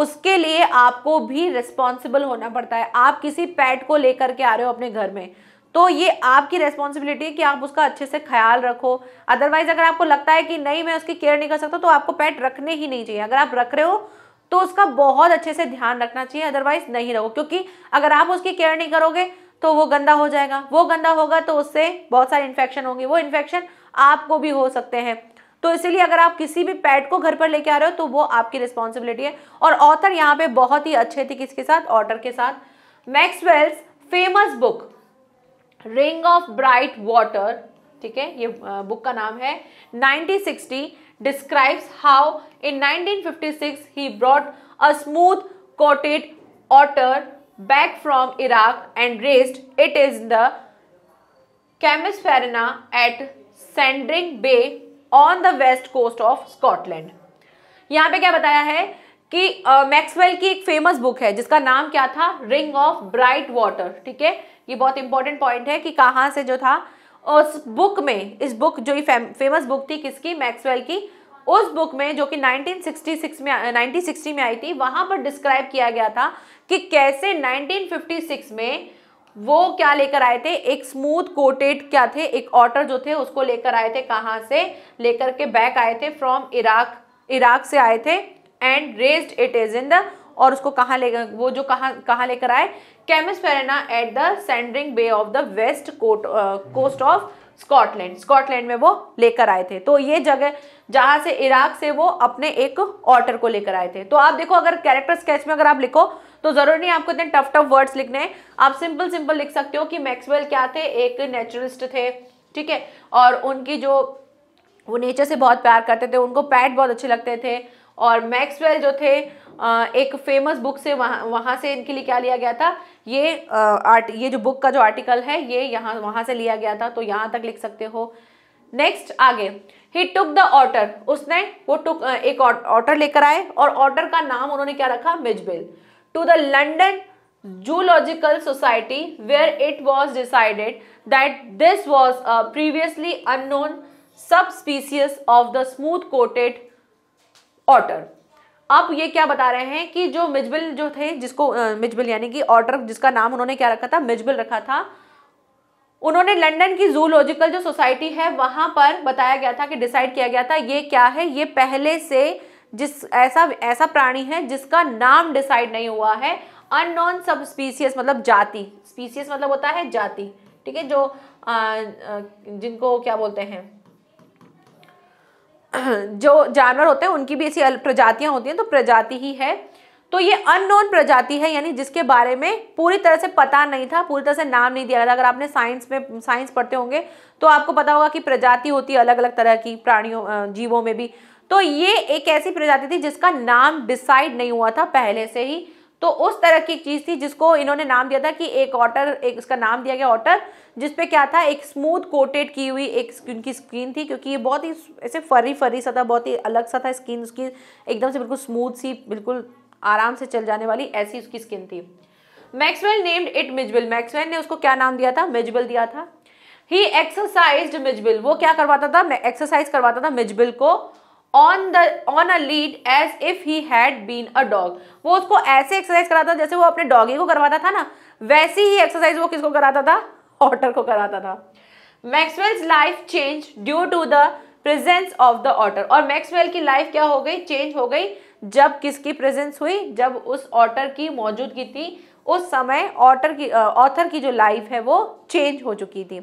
उसके लिए आपको भी रिस्पॉन्सिबल होना पड़ता है आप किसी पैड को लेकर के आ रहे हो अपने घर में तो ये आपकी रेस्पॉन्सिबिलिटी है कि आप उसका अच्छे से ख्याल रखो अदरवाइज अगर आपको लगता है कि नहीं मैं उसकी केयर नहीं कर सकता तो आपको पेट रखने ही नहीं चाहिए अगर आप रख रहे हो तो उसका बहुत अच्छे से ध्यान रखना चाहिए अदरवाइज नहीं रहो क्योंकि अगर आप उसकी केयर नहीं करोगे तो वो गंदा हो जाएगा वो गंदा होगा तो उससे बहुत सारे इन्फेक्शन होंगे वो इन्फेक्शन आपको भी हो सकते हैं तो इसीलिए अगर आप किसी भी पैट को घर पर लेके आ रहे हो तो वो आपकी रिस्पॉन्सिबिलिटी है और ऑथर यहाँ पे बहुत ही अच्छे थे किसके साथ ऑर्डर के साथ Maxwell's famous book ring of bright water ठीक है ये बुक का नाम है 1960 describes how in 1956 he brought a smooth coated otter back from Iraq and raised it is the Camusfearna at Sandaig bay on the west coast of Scotland यहां पे क्या बताया है कि मैक्सवेल की एक फेमस बुक है जिसका नाम क्या था रिंग ऑफ ब्राइट वाटर ठीक है ये बहुत इंपॉर्टेंट पॉइंट है कि कहाँ से जो था उस बुक में इस बुक जो ये फेमस बुक थी किसकी मैक्सवेल की उस बुक में जो कि 1966 में 1960 में आई थी वहां पर डिस्क्राइब किया गया था कि कैसे 1956 में वो क्या लेकर आए थे एक स्मूथ कोटेड क्या थे एक ऑटर जो थे उसको लेकर आए थे कहाँ से लेकर के बैक आए थे फ्रॉम इराक इराक से आए थे and raised it is in the और उसको कहाँ ले वो जो कहाँ कहाँ लेकर आए Camusfearna at the Sandaig bay of the west coat coast of Scotland Scotland में वो लेकर आए थे तो ये जगह जहाँ से इराक से वो अपने एक ऑर्डर को लेकर आए थे तो आप देखो अगर कैरेक्टर स्केच में अगर आप लिखो तो जरूर नहीं आपको इतने टफ टफ वर्ड्स लिखने हैं आप सिंपल सिंपल लिख सकते हो कि मैक्सवेल क्या थे एक नेचुरिस्ट थे ठीक है और उनकी जो वो नेचर से बहुत प्यार करते थे उनको पैट बहुत अच्छे लगते थे और मैक्सवेल जो थे एक फेमस बुक से वहाँ वहाँ से इनके लिए क्या लिया गया था ये आर्ट ये जो बुक का जो आर्टिकल है ये यहाँ वहाँ से लिया गया था तो यहाँ तक लिख सकते हो नेक्स्ट आगे ही टुक द ऑर्डर उसने वो टुक एक ऑर्डर लेकर आए और ऑर्डर का नाम उन्होंने क्या रखा Mijbil to the London zoological society where it was decided that this was previously unknown subspecies of the smooth coated otter आप ये क्या बता रहे हैं कि जो मिजबिल जो थे जिसको मिजबिल यानी कि ऑर्डर जिसका नाम उन्होंने क्या रखा था मिजबिल रखा था उन्होंने लंदन की जूलॉजिकल जो सोसाइटी है वहां पर बताया गया था कि डिसाइड किया गया था ये क्या है ये पहले से जिस ऐसा ऐसा प्राणी है जिसका नाम डिसाइड नहीं हुआ है अननोन सब स्पीसीस मतलब जाति स्पीसीस मतलब होता है जाति ठीक है जो आ, जिनको क्या बोलते हैं जो जानवर होते हैं उनकी भी ऐसी प्रजातियाँ होती हैं तो प्रजाति ही है तो ये अननोन प्रजाति है यानी जिसके बारे में पूरी तरह से पता नहीं था पूरी तरह से नाम नहीं दिया था अगर आपने साइंस में साइंस पढ़ते होंगे तो आपको पता होगा कि प्रजाति होती है अलग अलग तरह की प्राणियों जीवों में भी तो ये एक ऐसी प्रजाति थी जिसका नाम डिसाइड नहीं हुआ था पहले से ही तो उस तरह की चीज़ थी जिसको इन्होंने नाम दिया था कि एक ऑटर एक उसका नाम दिया गया ऑटर जिसपे क्या था एक स्मूथ कोटेड की हुई एक उनकी स्किन थी क्योंकि ये बहुत ही ऐसे फरी फरी सा था बहुत ही अलग सा था स्किन उसकी एकदम से बिल्कुल स्मूथ सी बिल्कुल आराम से चल जाने वाली ऐसी उसकी स्किन थी Maxwell named it Mijbil Maxwell ने उसको क्या नाम दिया था मिजबिल दिया था ही एक्सरसाइज मिजबिल वो क्या करवाता था एक्सरसाइज करवाता था मिजबिल को on the on a lead as if he had been a dog वो उसको ऐसे एक्सरसाइज कराता जैसे वो अपने डॉगी को करवाता था ना वैसी ही एक्सरसाइज वो किसको कराता था ऑटर को कराता था Maxwell's life change due to the presence of the otter और मैक्सवेल की लाइफ क्या हो गई चेंज हो गई जब किसकी प्रेजेंस हुई जब उस ऑटर की मौजूदगी थी उस समय ऑटर की ऑथर की जो लाइफ है वो चेंज हो चुकी थी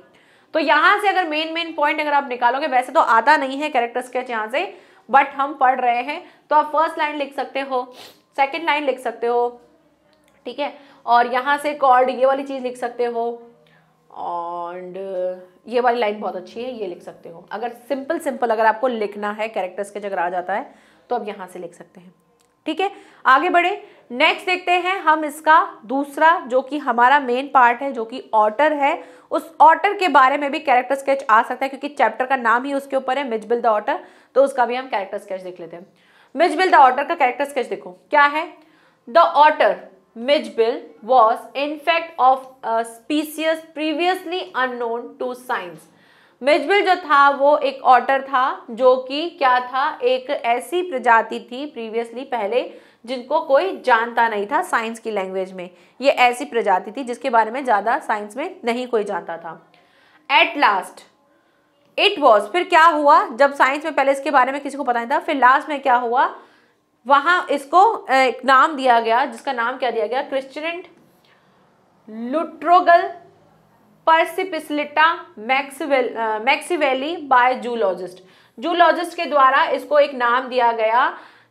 तो यहाँ से अगर मेन मेन पॉइंट अगर आप निकालोगे वैसे तो आता नहीं है कैरेक्टर स्केच यहाँ से बट हम पढ़ रहे हैं तो आप फर्स्ट लाइन लिख सकते हो सेकेंड लाइन लिख सकते हो ठीक है और यहाँ से कॉर्ड ये वाली चीज़ लिख सकते हो एंड ये वाली लाइन बहुत अच्छी है ये लिख सकते हो अगर सिंपल सिंपल अगर आपको लिखना है कैरेक्टर्स के जगह आ जाता है तो आप यहाँ से लिख सकते हैं ठीक है आगे बढ़े नेक्स्ट देखते हैं हम इसका दूसरा जो कि हमारा मेन पार्ट है जो कि ऑटर है उस ऑटर के बारे में भी कैरेक्टर स्केच आ सकता है क्योंकि चैप्टर का नाम ही उसके ऊपर है मिजबिल द ऑटर तो उसका भी हम कैरेक्टर स्केच देख लेते हैं मिजबिल द ऑटर का कैरेक्टर स्केच देखो क्या है the otter Mijbil was in fact of species previously unknown to science Mijbil जो था वो एक ऑटर था जो कि क्या था एक ऐसी प्रजाति थी प्रीवियसली पहले जिनको कोई जानता नहीं था साइंस की लैंग्वेज में ये ऐसी प्रजाति थी जिसके बारे में ज़्यादा साइंस में नहीं कोई जानता था एट लास्ट इट वॉज फिर क्या हुआ जब साइंस में पहले इसके बारे में किसी को पता नहीं था फिर लास्ट में क्या हुआ वहाँ इसको एक नाम दिया गया जिसका नाम क्या दिया गया क्रिश्चियन Lutrogale perspicillata maxwelli maxwelli by zoologist zoologist के द्वारा इसको एक नाम दिया गया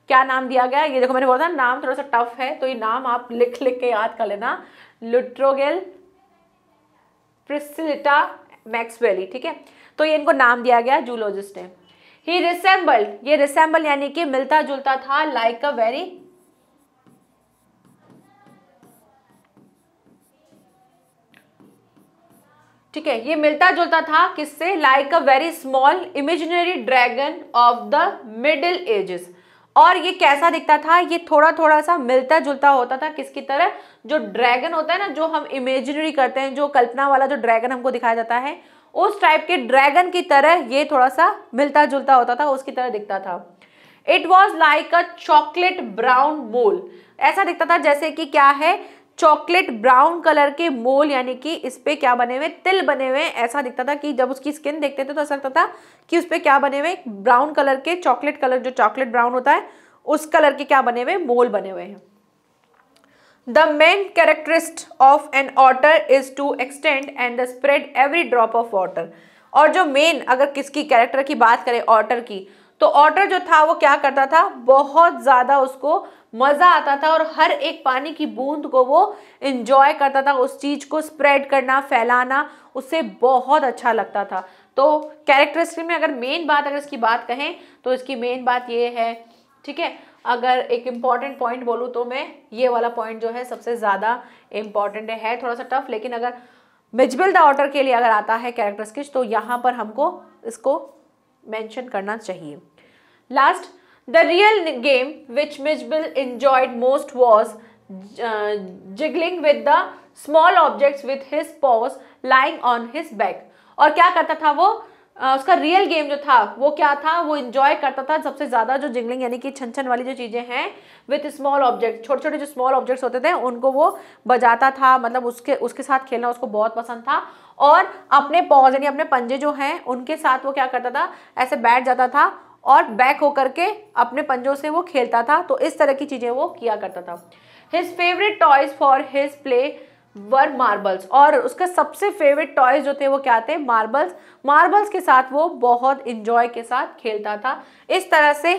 क्या नाम दिया गया ये देखो मैंने बोला था नाम थोड़ा सा टफ है तो ये नाम आप लिख लिख के याद कर लेना लुट्रोगेल प्रिसिटा मैक्सवेली ठीक है तो ये इनको नाम दिया गया जूलॉजिस्ट ने ही रिसेंबल्ड ये रिसेंबल यानी कि मिलता जुलता था लाइक अ वेरी ठीक है ये मिलता जुलता था किससे like a very small imaginary dragon of the middle ages और ये कैसा दिखता था ये थोड़ा थोड़ा सा मिलता जुलता होता था किसकी तरह जो ड्रैगन होता है ना जो हम इमेजिनरी करते हैं जो कल्पना वाला जो ड्रैगन हमको दिखाया जाता है उस टाइप के ड्रैगन की तरह ये थोड़ा सा मिलता जुलता होता था उसकी तरह दिखता था it was like a chocolate brown ball ऐसा दिखता था जैसे कि क्या है चॉकलेट ब्राउन कलर के मोल यानी कि इस पे क्या बने हुए तिल बने हुए ऐसा दिखता था कि जब उसकी स्किन देखते थे तो ऐसा लगता था कि उस पर क्या बने हुए ब्राउन कलर के चॉकलेट कलर जो चॉकलेट ब्राउन होता है उस कलर के क्या बने हुए मोल बने हुए हैं the main characteristic of an otter is to extend and the spread every drop of water और जो मेन अगर किसकी कैरेक्टर की बात करें ऑटर की तो ऑटर जो था वो क्या करता था बहुत ज़्यादा उसको मजा आता था और हर एक पानी की बूंद को वो इंजॉय करता था उस चीज को स्प्रेड करना फैलाना उससे बहुत अच्छा लगता था तो कैरेक्टरिस्टिक में अगर मेन बात अगर इसकी बात कहें तो इसकी मेन बात ये है ठीक है अगर एक इम्पॉर्टेंट पॉइंट बोलूँ तो मैं ये वाला पॉइंट जो है सबसे ज़्यादा इम्पॉर्टेंट है थोड़ा सा टफ लेकिन अगर मिजबिल द ऑर्डर के लिए अगर आता है कैरेक्टर स्किच तो यहाँ पर हमको इसको मेंशन करना चाहिए last The real game which Mitchell enjoyed most was uh, jiggling with the small objects with his paws lying on his back. और क्या करता था वो Uh, उसका रियल गेम जो था वो क्या था वो enjoy करता था सबसे ज़्यादा जो जिंगलिंग यानी कि छन छन वाली जो चीज़ें हैं विथ स्मॉल ऑब्जेक्ट छोटे छोटे जो स्मॉल ऑब्जेक्ट्स होते थे उनको वो बजाता था मतलब उसके उसके साथ खेलना उसको बहुत पसंद था और अपने पॉज यानी अपने पंजे जो हैं उनके साथ वो क्या करता था ऐसे बैठ जाता था और बैक होकर के अपने पंजों से वो खेलता था तो इस तरह की चीज़ें वो किया करता था his favourite toys for his play were marbles और उसके सबसे फेवरेट टॉयज जो थे वो क्या थे मार्बल्स मार्बल्स के साथ वो बहुत इंजॉय के साथ खेलता था इस तरह से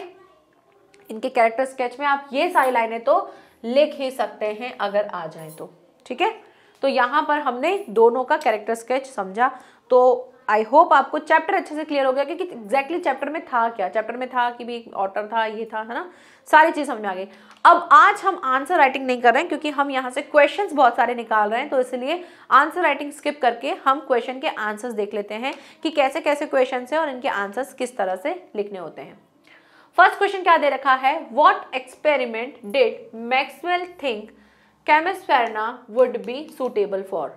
इनके कैरेक्टर स्केच में आप ये सारी लाइनें तो लिख ही सकते हैं अगर आ जाए तो ठीक है तो यहाँ पर हमने दोनों का कैरेक्टर स्केच समझा तो आई होप आपको चैप्टर अच्छे से क्लियर हो गया क्योंकि एग्जैक्टली चैप्टर में था क्या चैप्टर में था कि भी ऑटर था ये था है ना सारी चीज़ समझ में आ गई अब आज हम आंसर राइटिंग नहीं कर रहे हैं क्योंकि हम यहाँ से क्वेश्चंस बहुत सारे निकाल रहे हैं तो इसलिए आंसर राइटिंग स्किप करके हम क्वेश्चन के आंसर्स देख लेते हैं कि कैसे कैसे क्वेश्चन हैं और इनके आंसर्स किस तरह से लिखने होते हैं फर्स्ट क्वेश्चन क्या दे रखा है what experiment did Maxwell think Fearna would be suitable for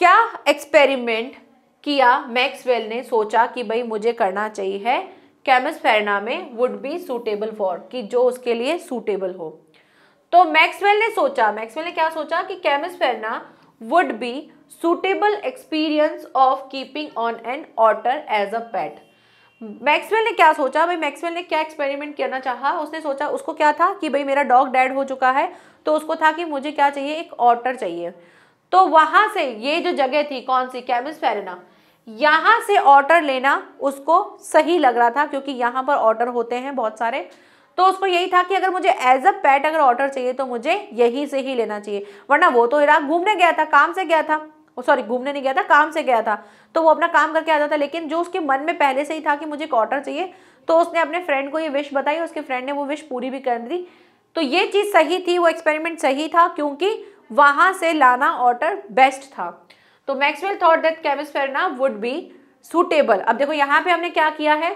क्या एक्सपेरिमेंट किया मैक्सवेल ने सोचा कि भाई मुझे करना चाहिए है फेरना में वुड बी सूटेबल फॉर कि जो उसके लिए सूटेबल हो तो मैक्सवेल ने सोचा मैक्सवेल ने क्या सोचा कि Fearna would be suitable experience of keeping on an otter as a pet Maxwell ने क्या सोचा भाई मैक्सवेल ने क्या एक्सपेरिमेंट करना चाहा उसने सोचा उसको क्या था कि भाई मेरा डॉग डेड हो चुका है तो उसको था कि मुझे क्या चाहिए एक ऑटर चाहिए तो वहां से ये जो जगह थी कौन सी कैमिस फेरना यहां से ऑर्डर लेना उसको सही लग रहा था क्योंकि यहां पर ऑर्डर होते हैं बहुत सारे तो उसको यही था कि अगर मुझे एज अ पैट अगर ऑर्डर चाहिए तो मुझे यहीं से ही लेना चाहिए वरना वो तो इराक घूमने गया था काम से गया था सॉरी घूमने नहीं गया था काम से गया था तो वो अपना काम करके आता था लेकिन जो उसके मन में पहले से ही था कि मुझे एक ऑर्डर चाहिए तो उसने अपने फ्रेंड को ये विश बताई उसके फ्रेंड ने वो विश पूरी भी कर दी तो ये चीज़ सही थी वो एक्सपेरिमेंट सही था क्योंकि वहां से लाना ऑर्डर बेस्ट था तो Maxwell thought that Camusfearna would be suitable अब देखो यहां पे हमने क्या किया है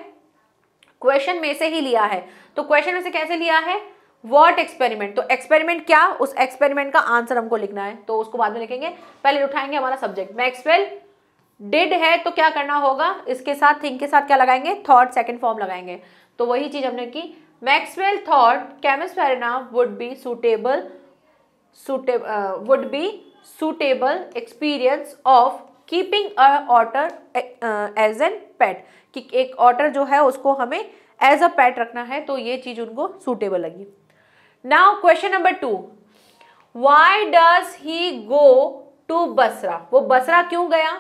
क्वेश्चन में से ही लिया है तो क्वेश्चन में से कैसे लिया है वॉट एक्सपेरिमेंट तो एक्सपेरिमेंट क्या उस एक्सपेरिमेंट का आंसर हमको लिखना है तो उसको बाद में लिखेंगे पहले उठाएंगे हमारा सब्जेक्ट मैक्सवेल डिड है तो क्या करना होगा इसके साथ थिंक के साथ क्या लगाएंगे थॉट सेकंड फॉर्म लगाएंगे तो वही चीज हमने की Maxwell thought Camusfearna would be suitable suitable uh, would be suitable experience of keeping a otter as an pet कि एक ऑटर जो है उसको हमें एज अ पेट रखना है तो ये चीज उनको सुटेबल लगी now question number two why does he go to Basra वो बसरा क्यों गया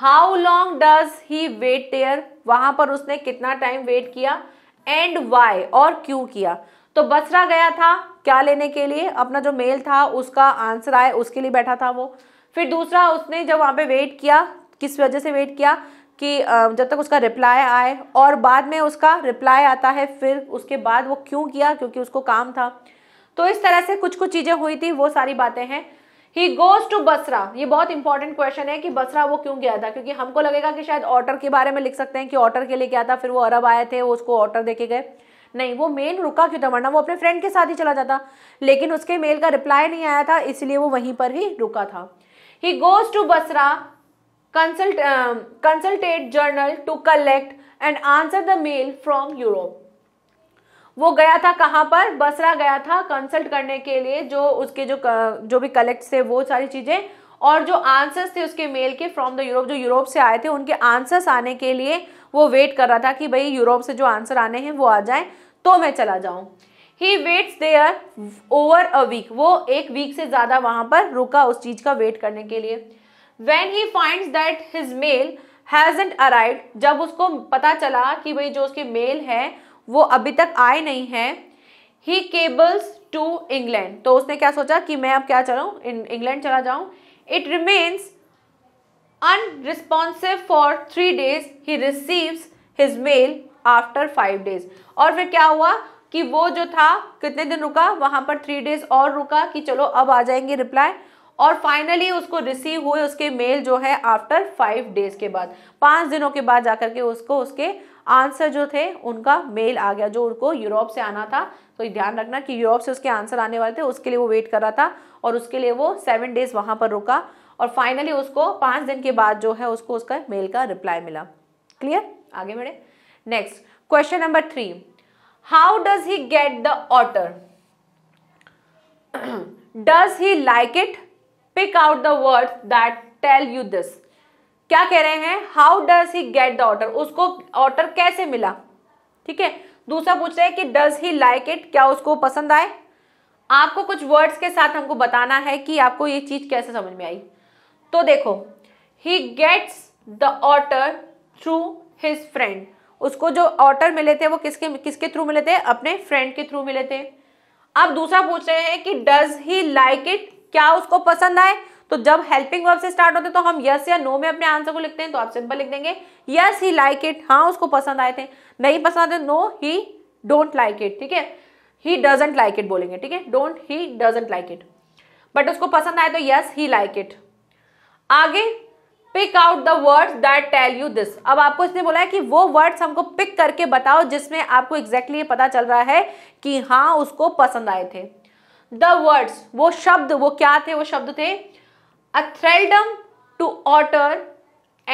how long does he wait there वहां पर उसने कितना टाइम वेट किया एंड वाई और क्यों किया तो बसरा गया था क्या लेने के लिए अपना जो मेल था उसका आंसर आए उसके लिए बैठा था वो फिर दूसरा उसने जब वहाँ पे वेट किया किस वजह से वेट किया कि जब तक उसका रिप्लाई आए और बाद में उसका रिप्लाई आता है फिर उसके बाद वो क्यों किया क्योंकि उसको काम था तो इस तरह से कुछ कुछ चीज़ें हुई थी वो सारी बातें हैं ही गोज टू बसरा ये बहुत इंपॉर्टेंट क्वेश्चन है कि बसरा वो क्यों गया था क्योंकि हमको लगेगा कि शायद ऑटर के बारे में लिख सकते हैं कि ऑटर के लिए गया था फिर वो अरब आए थे वो उसको ऑटर देके गए नहीं वो मेल रुका क्यों था वरना वो अपने फ्रेंड के साथ ही चला जाता लेकिन उसके मेल का रिप्लाई नहीं आया था इसलिए वो वहीं पर ही रुका था he goes to Basra consult consulate general to collect and answer the mail from Europe वो गया था कहाँ पर बसरा गया था कंसल्ट करने के लिए जो उसके जो जो भी कलेक्ट थे वो सारी चीज़ें और जो आंसर्स थे उसके मेल के फ्रॉम द यूरोप जो यूरोप से आए थे उनके आंसर्स आने के लिए वो वेट कर रहा था कि भाई यूरोप से जो आंसर आने हैं वो आ जाए तो मैं चला जाऊँ he waits there over a week वो एक वीक से ज़्यादा वहाँ पर रुका उस चीज़ का वेट करने के लिए when he find that his mail hasn't arrive जब उसको पता चला कि भाई जो उसके मेल है वो अभी तक आए नहीं हैं ही केबल्स टू इंग्लैंड तो उसने क्या सोचा कि मैं अब क्या चलाऊँ इंग्लैंड चला जाऊँ it remains unresponsive for three days. He receives his mail after five days और फिर क्या हुआ कि वो जो था कितने दिन रुका वहां पर थ्री डेज और रुका कि चलो अब आ जाएंगे रिप्लाई और फाइनली उसको रिसीव हुए उसके मेल जो है आफ्टर फाइव डेज के बाद पांच दिनों के बाद जाकर के उसको उसके आंसर जो थे उनका मेल आ गया जो उनको यूरोप से आना था तो ध्यान रखना कि यूरोप से उसके आंसर आने वाले थे उसके लिए वो वेट कर रहा था और उसके लिए वो सेवन डेज वहाँ पर रुका और फाइनली उसको पाँच दिन के बाद जो है उसको उसका मेल का रिप्लाई मिला क्लियर आगे बढ़े next question number three how does he get the otter does he like it pick out the word that tell you this क्या कह रहे हैं how does he get the otter उसको otter कैसे मिला ठीक है दूसरा पूछ रहे हैं कि डज ही लाइक इट क्या उसको पसंद आए आपको कुछ वर्ड्स के साथ हमको बताना है कि आपको ये चीज कैसे समझ में आई तो देखो he gets the otter through his friend उसको जो ऑर्डर मिले थे वो किसके किसके थ्रू मिले थे अपने फ्रेंड के थ्रू मिले थे अब दूसरा पूछ रहे हैं कि डज ही लाइक इट क्या उसको पसंद आए तो जब हेल्पिंग वर्ब से स्टार्ट होते तो हम यस या नो में अपने आंसर को लिखते हैं तो आप सिंपल लिख देंगे यस ही लाइक इट हाँ उसको पसंद आए थे नहीं पसंद आते no he don't like it ठीक है ही डजेंट लाइक इट बोलेंगे ठीक है don't he doesn't like it but उसको पसंद आए तो यस ही लाइक इट आगे pick out the word that tell you this अब आपको इसने बोला है कि वो वर्ड्स हमको पिक करके बताओ जिसमें आपको एग्जैक्टली exactly पता चल रहा है कि हाँ उसको पसंद आए थे द वर्ड्स वो शब्द वो क्या थे वो शब्द थे a thraldom to otter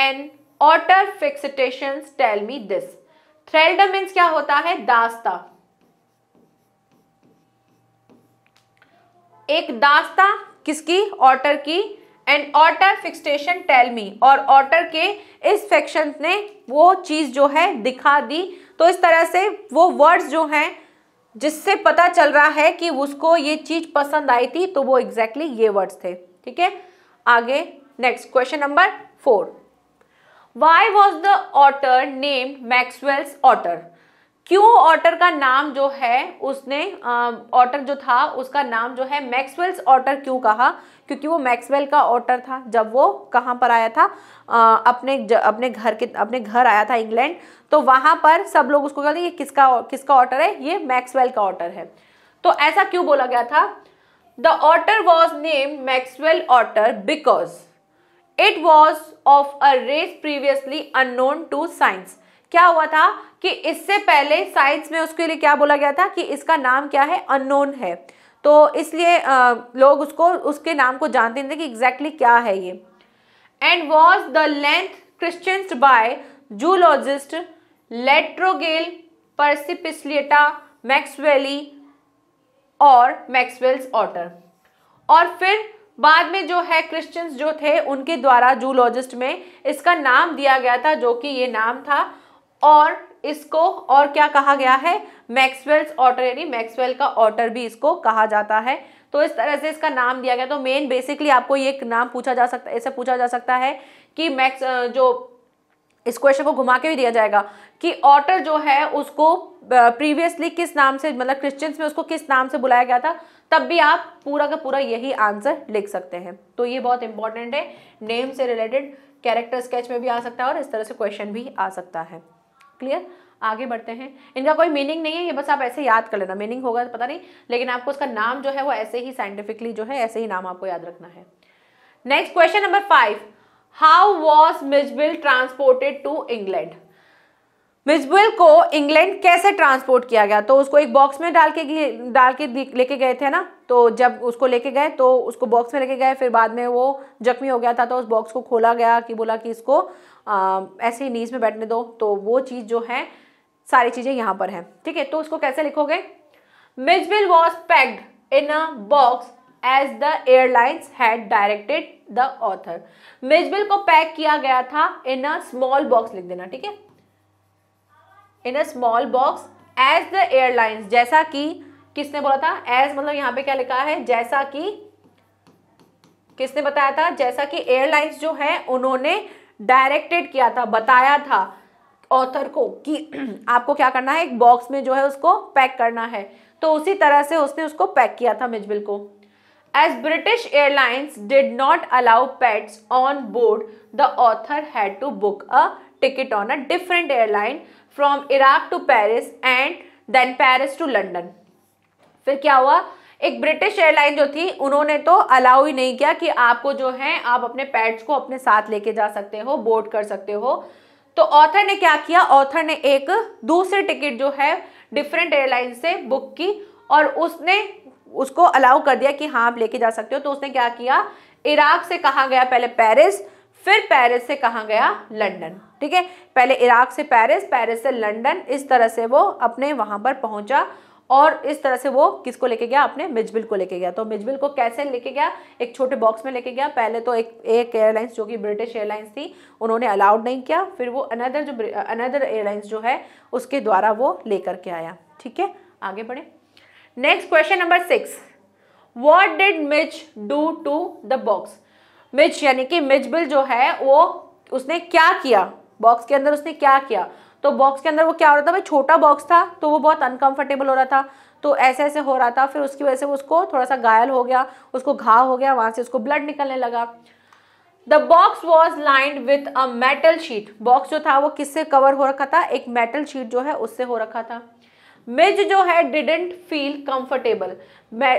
and otter fixations tell me this thraldom means क्या होता है दास्ता एक दास्ता किसकी ऑटर की and otter fixation tell me और ऑटर के इस फिक्शन ने वो चीज़ जो है दिखा दी तो इस तरह से वो वर्ड्स जो हैं जिससे पता चल रहा है कि उसको ये चीज़ पसंद आई थी तो वो एग्जैक्टली exactly ये वर्ड्स थे ठीक है आगे next question number four why was the otter name Maxwell's otter क्यों ऑटर का नाम जो है उसने ऑटर जो था उसका नाम जो है मैक्सवेल्स ऑटर क्यों कहा क्योंकि वो मैक्सवेल का ऑटर था जब वो कहाँ पर आया था आ, अपने ज, अपने घर के अपने घर आया था इंग्लैंड तो वहाँ पर सब लोग उसको कहते ये किसका किसका ऑटर है ये मैक्सवेल का ऑटर है तो ऐसा क्यों बोला गया था the otter was name Maxwell otter because it was of a race previously unknown to science क्या हुआ था कि इससे पहले साइंस में उसके लिए क्या बोला गया था कि इसका नाम क्या है अननोन है तो इसलिए लोग उसको उसके नाम को जानते थे कि एग्जैक्टली exactly क्या है ये and was the length christened by zoologist Lutrogale perspicillata maxwelli और मैक्सवेल्स ऑटर और फिर बाद में जो है क्रिश्चियंस जो थे उनके द्वारा जूलॉजिस्ट में इसका नाम दिया गया था जो कि ये नाम था और इसको और क्या कहा गया है मैक्सवेल्स ऑटर यानी मैक्सवेल का ऑटर भी इसको कहा जाता है तो इस तरह से इसका नाम दिया गया तो मेन बेसिकली आपको ये नाम पूछा जा सकता ऐसे पूछा जा सकता है कि मैक्स जो इस क्वेश्चन को घुमा के भी दिया जाएगा कि ऑटर जो है उसको प्रीवियसली किस नाम से मतलब क्रिश्चियंस में उसको किस नाम से बुलाया गया था तब भी आप पूरा का पूरा यही आंसर लिख सकते हैं तो ये बहुत इंपॉर्टेंट है नेम से रिलेटेड कैरेक्टर स्केच में भी आ सकता है और इस तरह से क्वेश्चन भी आ सकता है क्लियर आगे बढ़ते हैं इनका कोई मीनिंग नहीं है ये बस आप ऐसे याद कर लेना मीनिंग होगा तो पता नहीं लेकिन आपको उसका नाम जो है वो ऐसे ही साइंटिफिकली जो है ऐसे ही नाम आपको याद रखना है next question number five how was Mijbil transported to England Mijbil को इंग्लैंड कैसे ट्रांसपोर्ट किया गया तो उसको एक बॉक्स में डाल के डाल के लेके गए थे ना तो जब उसको लेके गए तो उसको बॉक्स में लेके गए फिर बाद में वो जख्मी हो गया था तो उस बॉक्स को खोला गया कि बोला कि इसको आ, ऐसे ही नीज में बैठने दो तो वो चीज़ जो है सारी चीज़ें यहाँ पर हैं ठीक है तो उसको कैसे लिखोगे Mijbil was packed in a box as the airlines had directed the author Mijbil को पैक किया गया था इन अ स्मॉल बॉक्स लिख देना ठीक है in a small box as the airlines जैसा कि किसने बोला था एज मतलब यहां पे क्या लिखा है जैसा कि किसने बताया था जैसा कि एयरलाइंस जो है उन्होंने डायरेक्टेड किया था बताया था ऑथर को कि *clears throat* आपको क्या करना है एक बॉक्स में जो है उसको पैक करना है तो उसी तरह से उसने उसको पैक किया था मिजबिल को As British Airlines did not allow pets on board, the author had to book a ticket on a different airline from Iraq to Paris and then Paris to London. फिर क्या हुआ एक British airline जो थी उन्होंने तो allow ही नहीं किया कि आपको जो है आप अपने पैट्स को अपने साथ लेके जा सकते हो बोर्ड कर सकते हो तो ऑथर ने क्या किया ऑथर ने एक दूसरी टिकट जो है डिफरेंट एयरलाइन से बुक की और उसने उसको अलाउ कर दिया कि हाँ आप लेके जा सकते हो तो उसने क्या किया इराक से कहा गया पहले पेरिस फिर पेरिस से कहा गया लंदन ठीक है पहले इराक से पेरिस पेरिस से लंदन इस तरह से वो अपने वहां पर पहुंचा और इस तरह से वो किसको लेके गया अपने मिजबिल को लेके गया तो मिजबिल को कैसे लेके गया एक छोटे बॉक्स में लेके गया पहले तो एक एक एयरलाइंस जो कि ब्रिटिश एयरलाइंस थी उन्होंने अलाउड नहीं किया फिर वो अनदर जो अनदर एयरलाइंस जो है उसके द्वारा वो लेकर के आया ठीक है आगे बढ़े next question number six what did Mij do to the box Mij यानी कि मिचबिल जो है वो उसने क्या किया बॉक्स के अंदर उसने क्या किया तो बॉक्स के अंदर वो क्या हो रहा था भाई छोटा बॉक्स था तो वो बहुत अनकंफर्टेबल हो रहा था तो ऐसे ऐसे हो रहा था फिर उसकी वजह से उसको थोड़ा सा घायल हो गया उसको घाव हो गया वहां से उसको ब्लड निकलने लगा the box was lined with a metal sheet box जो था वो किससे कवर हो रखा था एक मेटल शीट जो है उससे हो रखा था मिज जो है डिडेंट फील कंफर्टेबल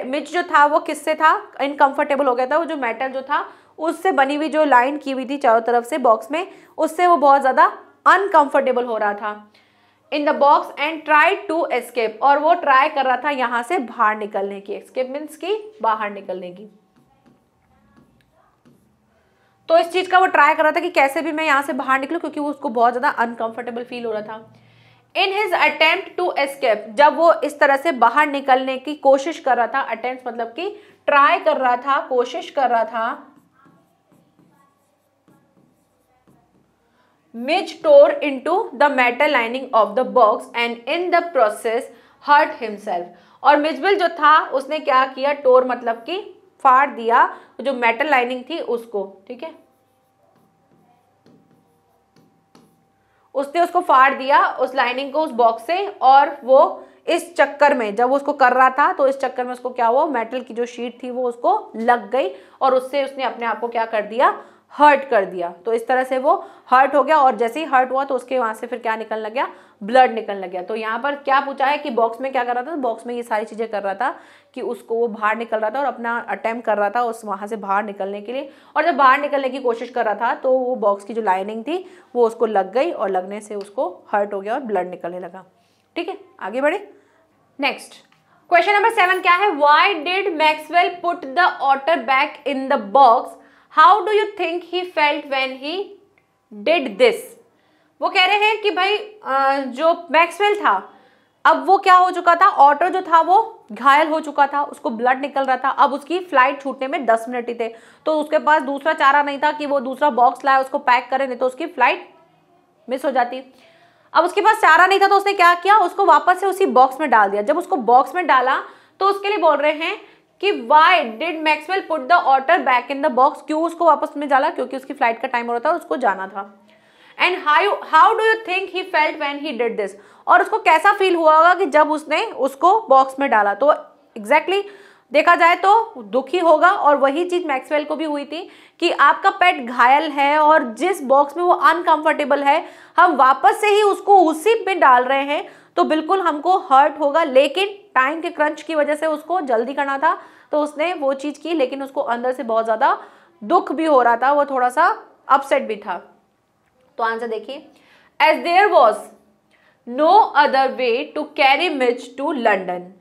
मिज जो था वो किससे था इनकम्फर्टेबल हो गया था वो जो मेटल जो था उससे बनी हुई जो लाइन की हुई थी चारों तरफ से बॉक्स में उससे वो बहुत ज़्यादा अनकंफर्टेबल हो रहा था in the box and try to escape और वो ट्राई कर रहा था यहां से बाहर निकलने की एस्केप मीन्स की बाहर निकलने की तो इस चीज़ का वो ट्राई कर रहा था कि कैसे भी मैं यहां से बाहर निकलूं क्योंकि वो उसको बहुत ज़्यादा अनकंफर्टेबल फील हो रहा था in his attempt to escape जब वो इस तरह से बाहर निकलने की कोशिश कर रहा था अटेम्प्ट मतलब कि ट्राई कर रहा था कोशिश कर रहा था Mij tore to the metal lining of the box and in the process hurt himself और मिजबिल जो था उसने क्या किया टोर मतलब कि फाड़ दिया जो मेटल लाइनिंग थी उसको ठीक है उसने उसको फाड़ दिया उस लाइनिंग को उस बॉक्स से और वो इस चक्कर में जब वो उसको कर रहा था तो इस चक्कर में उसको क्या हुआ मेटल की जो शीट थी वो उसको लग गई और उससे उसने अपने आप को क्या कर दिया हर्ट कर दिया तो इस तरह से वो हर्ट हो गया और जैसे ही हर्ट हुआ तो उसके वहां से फिर क्या निकल लग गया ब्लड निकल लग गया तो यहाँ पर क्या पूछा है कि बॉक्स में क्या कर रहा था तो बॉक्स में ये सारी चीज़ें कर रहा था कि उसको वो बाहर निकल रहा था और अपना अटैम्प कर रहा था उस वहां से बाहर निकलने के लिए और जब बाहर निकलने की कोशिश कर रहा था तो वो बॉक्स की जो लाइनिंग थी वो उसको लग गई और लगने से उसको हर्ट हो गया और ब्लड निकलने लगा ठीक है आगे बढ़े नेक्स्ट क्वेश्चन नंबर सेवन क्या है why did Maxwell put the otter back in the box how do you think he felt when he did this वो कह रहे हैं कि भाई जो मैक्सवेल था अब वो क्या हो चुका था ऑटो जो था वो घायल हो चुका था उसको ब्लड निकल रहा था अब उसकी फ्लाइट छूटने में दस मिनट ही थे तो उसके पास दूसरा चारा नहीं था कि वो दूसरा बॉक्स लाए उसको पैक करे नहीं तो उसकी फ्लाइट मिस हो जाती अब उसके पास चारा नहीं था तो उसने क्या किया उसको वापस से उसी बॉक्स में डाल दिया जब उसको बॉक्स में डाला तो उसके लिए बोल रहे हैं कि why did Maxwell put the otter back in the box क्यों उसको वापस में डाला क्योंकि उसकी फ्लाइट का टाइम हो रहा था उसको जाना था and how how do you think he felt when he did this और उसको कैसा फील हुआ होगा कि जब उसने उसको बॉक्स में डाला तो एग्जैक्टली exactly देखा जाए तो दुखी होगा और वही चीज़ मैक्सवेल को भी हुई थी कि आपका पेट घायल है और जिस बॉक्स में वो अनकंफर्टेबल है हम वापस से ही उसको उसी में डाल रहे हैं तो बिल्कुल हमको हर्ट होगा लेकिन टाइम के क्रंच की वजह से उसको जल्दी करना था तो उसने वो चीज़ की लेकिन उसको अंदर से बहुत ज़्यादा दुख भी हो रहा था वो थोड़ा सा अपसेट भी था तो आंसर देखिए as there was no other way to carry Mij to London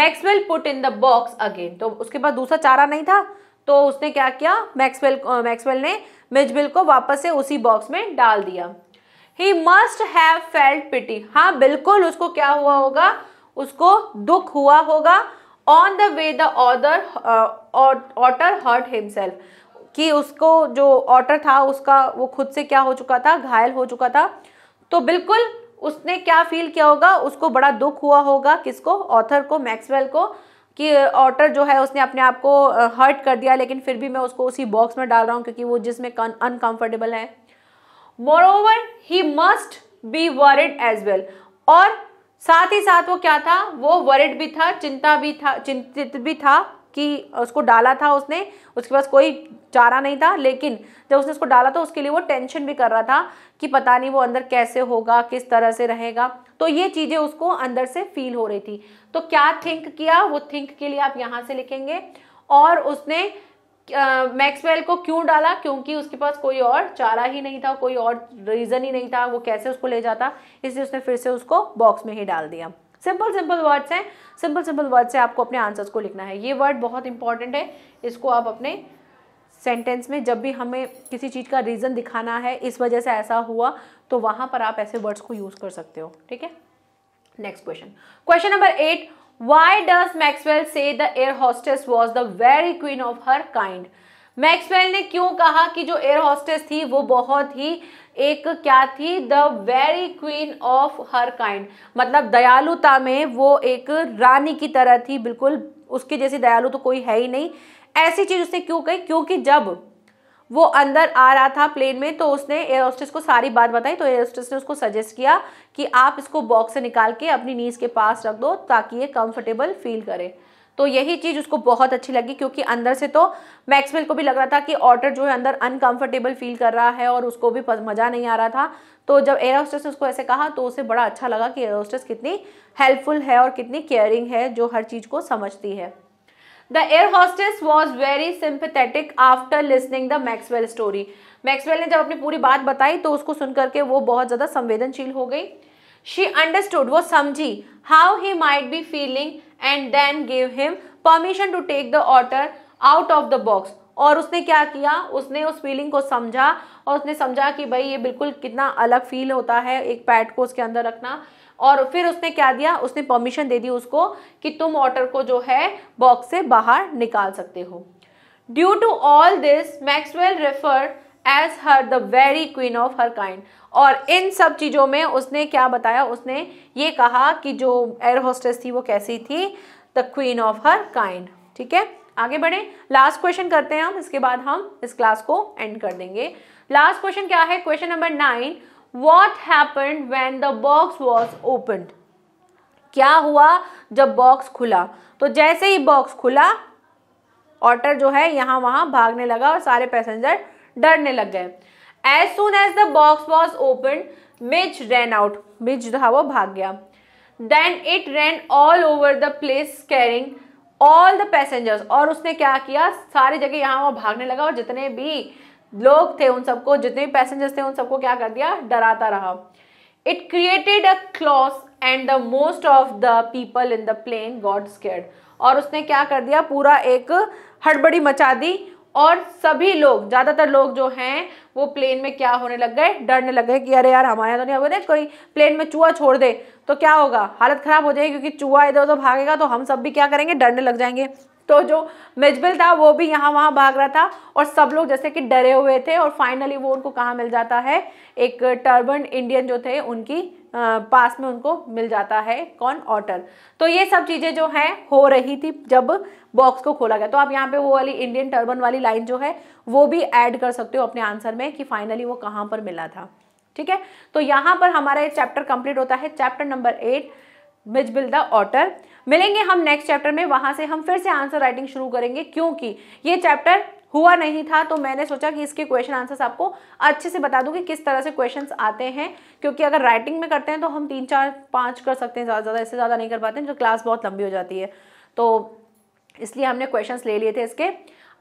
Maxwell put in the box again तो उसके पास दूसरा चारा नहीं था तो उसने क्या किया मैक्सवेल मैक्सवेल ने मिजबिल को वापस से उसी बॉक्स में डाल दिया he must have felt pity हाँ बिल्कुल उसको क्या हुआ होगा उसको दुख हुआ होगा on the way the other otter hurt himself कि उसको जो ऑटर था उसका वो खुद से क्या हो चुका था घायल हो चुका था तो बिल्कुल उसने क्या फील किया होगा उसको बड़ा दुख हुआ होगा किसको ऑथर को मैक्सवेल को कि ऑटर जो है उसने अपने आप को हर्ट uh, कर दिया लेकिन फिर भी मैं उसको उसी बॉक्स में डाल रहा हूँ क्योंकि वो जिसमें अनकंफर्टेबल है more over he must be worried as well और साथ ही साथ वो क्या था वो वरिड भी था चिंता भी था चिंतित भी था कि उसको डाला था उसने उसके पास कोई चारा नहीं था लेकिन जब उसने उसको डाला तो उसके लिए वो टेंशन भी कर रहा था कि पता नहीं वो अंदर कैसे होगा किस तरह से रहेगा तो ये चीज़ें उसको अंदर से फील हो रही थी तो क्या थिंक किया वो थिंक के लिए आप यहाँ से लिखेंगे और उसने मैक्सवेल को क्यों डाला क्योंकि उसके पास कोई और चारा ही नहीं था कोई और रीज़न ही नहीं था वो कैसे उसको ले जाता इसलिए उसने फिर से उसको बॉक्स में ही डाल दिया सिंपल सिंपल वर्ड्स हैं सिंपल सिंपल वर्ड से आपको अपने आंसर्स को लिखना है ये वर्ड बहुत इंपॉर्टेंट है इसको आप अपने सेंटेंस में जब भी हमें किसी चीज़ का रीज़न दिखाना है इस वजह से ऐसा हुआ तो वहाँ पर आप ऐसे वर्ड्स को यूज़ कर सकते हो ठीक है next question question number eight Why does Maxwell say the air hostess was the very queen of her kind? Maxwell ने क्यों कहा कि जो एयर हॉस्टेस थी वो बहुत ही एक क्या थी the very queen of her kind मतलब दयालुता में वो एक रानी की तरह थी बिल्कुल उसके जैसी दयालु तो कोई है ही नहीं ऐसी चीज उसने क्यों कही क्योंकि जब वो अंदर आ रहा था प्लेन में तो उसने एयर होस्टेस को सारी बात बताई तो होस्टेस ने उसको सजेस्ट किया कि आप इसको बॉक्स से निकाल के अपनी नीज के पास रख दो ताकि ये कंफर्टेबल फील करे तो यही चीज़ उसको बहुत अच्छी लगी क्योंकि अंदर से तो मैक्सवेल को भी लग रहा था कि ऑर्डर जो है अंदर अनकंफर्टेबल फील कर रहा है और उसको भी मज़ा नहीं आ रहा था तो जब एरोस्टस ने उसको ऐसे कहा तो उसे बड़ा अच्छा लगा कि एयर होस्टेस कितनी हेल्पफुल है और कितनी केयरिंग है जो हर चीज़ को समझती है the air hostess was very sympathetic after listening the Maxwell story Maxwell ने जब अपनी पूरी बात बताई तो उसको सुन करके वो बहुत ज़्यादा संवेदनशील हो गई शी अंडरस्टूड वो समझी how he might be feeling and then give him permission to take the otter out of the box और उसने क्या किया उसने उस फीलिंग को समझा और उसने समझा कि भाई ये बिल्कुल कितना अलग फील होता है एक पैट को उसके अंदर रखना और फिर उसने क्या दिया उसने परमिशन दे दी उसको कि तुम ऑटर को जो है बॉक्स से बाहर निकाल सकते हो due to all this Maxwell refer as her the very queen of her kind और इन सब चीज़ों में उसने क्या बताया उसने ये कहा कि जो एयर होस्टेस थी वो कैसी थी the queen of her kind ठीक है आगे बढ़े लास्ट क्वेश्चन करते हैं हम इसके बाद हम इस क्लास को एंड कर देंगे लास्ट क्वेश्चन क्या है question number nine what happened when the box was open क्या हुआ जब बॉक्स खुला तो जैसे ही बॉक्स खुला ऑटर जो है यहाँ वहाँ भागने लगा और सारे पैसेंजर डरने लग गए as soon as the box was open Mij ran out Mij जो था वो भाग गया then it ran all over the place scaring all the passengers और उसने क्या किया सारी जगह यहाँ वहाँ भागने लगा और जितने भी लोग थे उन सबको जितने भी पैसेंजर्स थे उन सबको क्या कर दिया डराता रहा इट क्रिएटेड अ क्लॉस and the most of the people in the plane got scared और उसने क्या कर दिया पूरा एक हड़बड़ी मचा दी और सभी लोग ज़्यादातर लोग जो हैं वो प्लेन में क्या होने लग गए डरने लग गए कि अरे यार हमारे यहाँ तो नहीं होने कोई प्लेन में चूहा छोड़ दे तो क्या होगा हालत ख़राब हो जाएगी क्योंकि चूहा इधर उधर भागेगा तो हम सब भी क्या करेंगे डरने लग जाएंगे तो जो मेजबिल था वो भी यहाँ वहाँ भाग रहा था और सब लोग जैसे कि डरे हुए थे और फाइनली वो उनको कहाँ मिल जाता है एक टर्बन इंडियन जो थे उनकी पास में उनको मिल जाता है कौन ऑटर तो ये सब चीज़ें जो हैं हो रही थी जब बॉक्स को खोला गया तो आप यहाँ पे वो वाली इंडियन टर्बन वाली लाइन जो है वो भी ऐड कर सकते हो अपने आंसर में कि फाइनली वो कहाँ पर मिला था ठीक है तो यहाँ पर हमारा ये चैप्टर कंप्लीट होता है chapter number eight Mijbil the otter मिलेंगे हम नेक्स्ट चैप्टर में वहां से हम फिर से आंसर राइटिंग शुरू करेंगे क्योंकि ये चैप्टर हुआ नहीं था तो मैंने सोचा कि इसके क्वेश्चन आंसर्स आपको अच्छे से बता दूं कि किस तरह से क्वेश्चंस आते हैं क्योंकि अगर राइटिंग में करते हैं तो हम तीन चार पांच कर सकते हैं ज़्यादा ज़्यादा इससे ज़्यादा नहीं कर पाते हैं जो क्लास बहुत लंबी हो जाती है तो इसलिए हमने क्वेश्चंस ले लिए थे इसके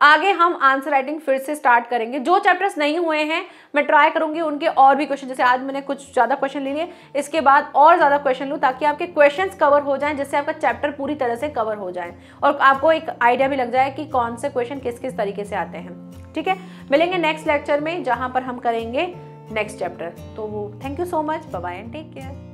आगे हम आंसर राइटिंग फिर से स्टार्ट करेंगे जो चैप्टर्स नहीं हुए हैं मैं ट्राई करूंगी उनके और भी क्वेश्चन जैसे आज मैंने कुछ ज़्यादा क्वेश्चन ले लिए इसके बाद और ज़्यादा क्वेश्चन लूँ ताकि आपके क्वेश्चन कवर हो जाएं जिससे आपका चैप्टर पूरी तरह से कवर हो जाए और आपको एक आइडिया भी लग जाए कि कौन से क्वेश्चन किस किस तरीके से आते हैं ठीक है मिलेंगे नेक्स्ट लेक्चर में जहाँ पर हम करेंगे नेक्स्ट चैप्टर तो thank you so much bye and take care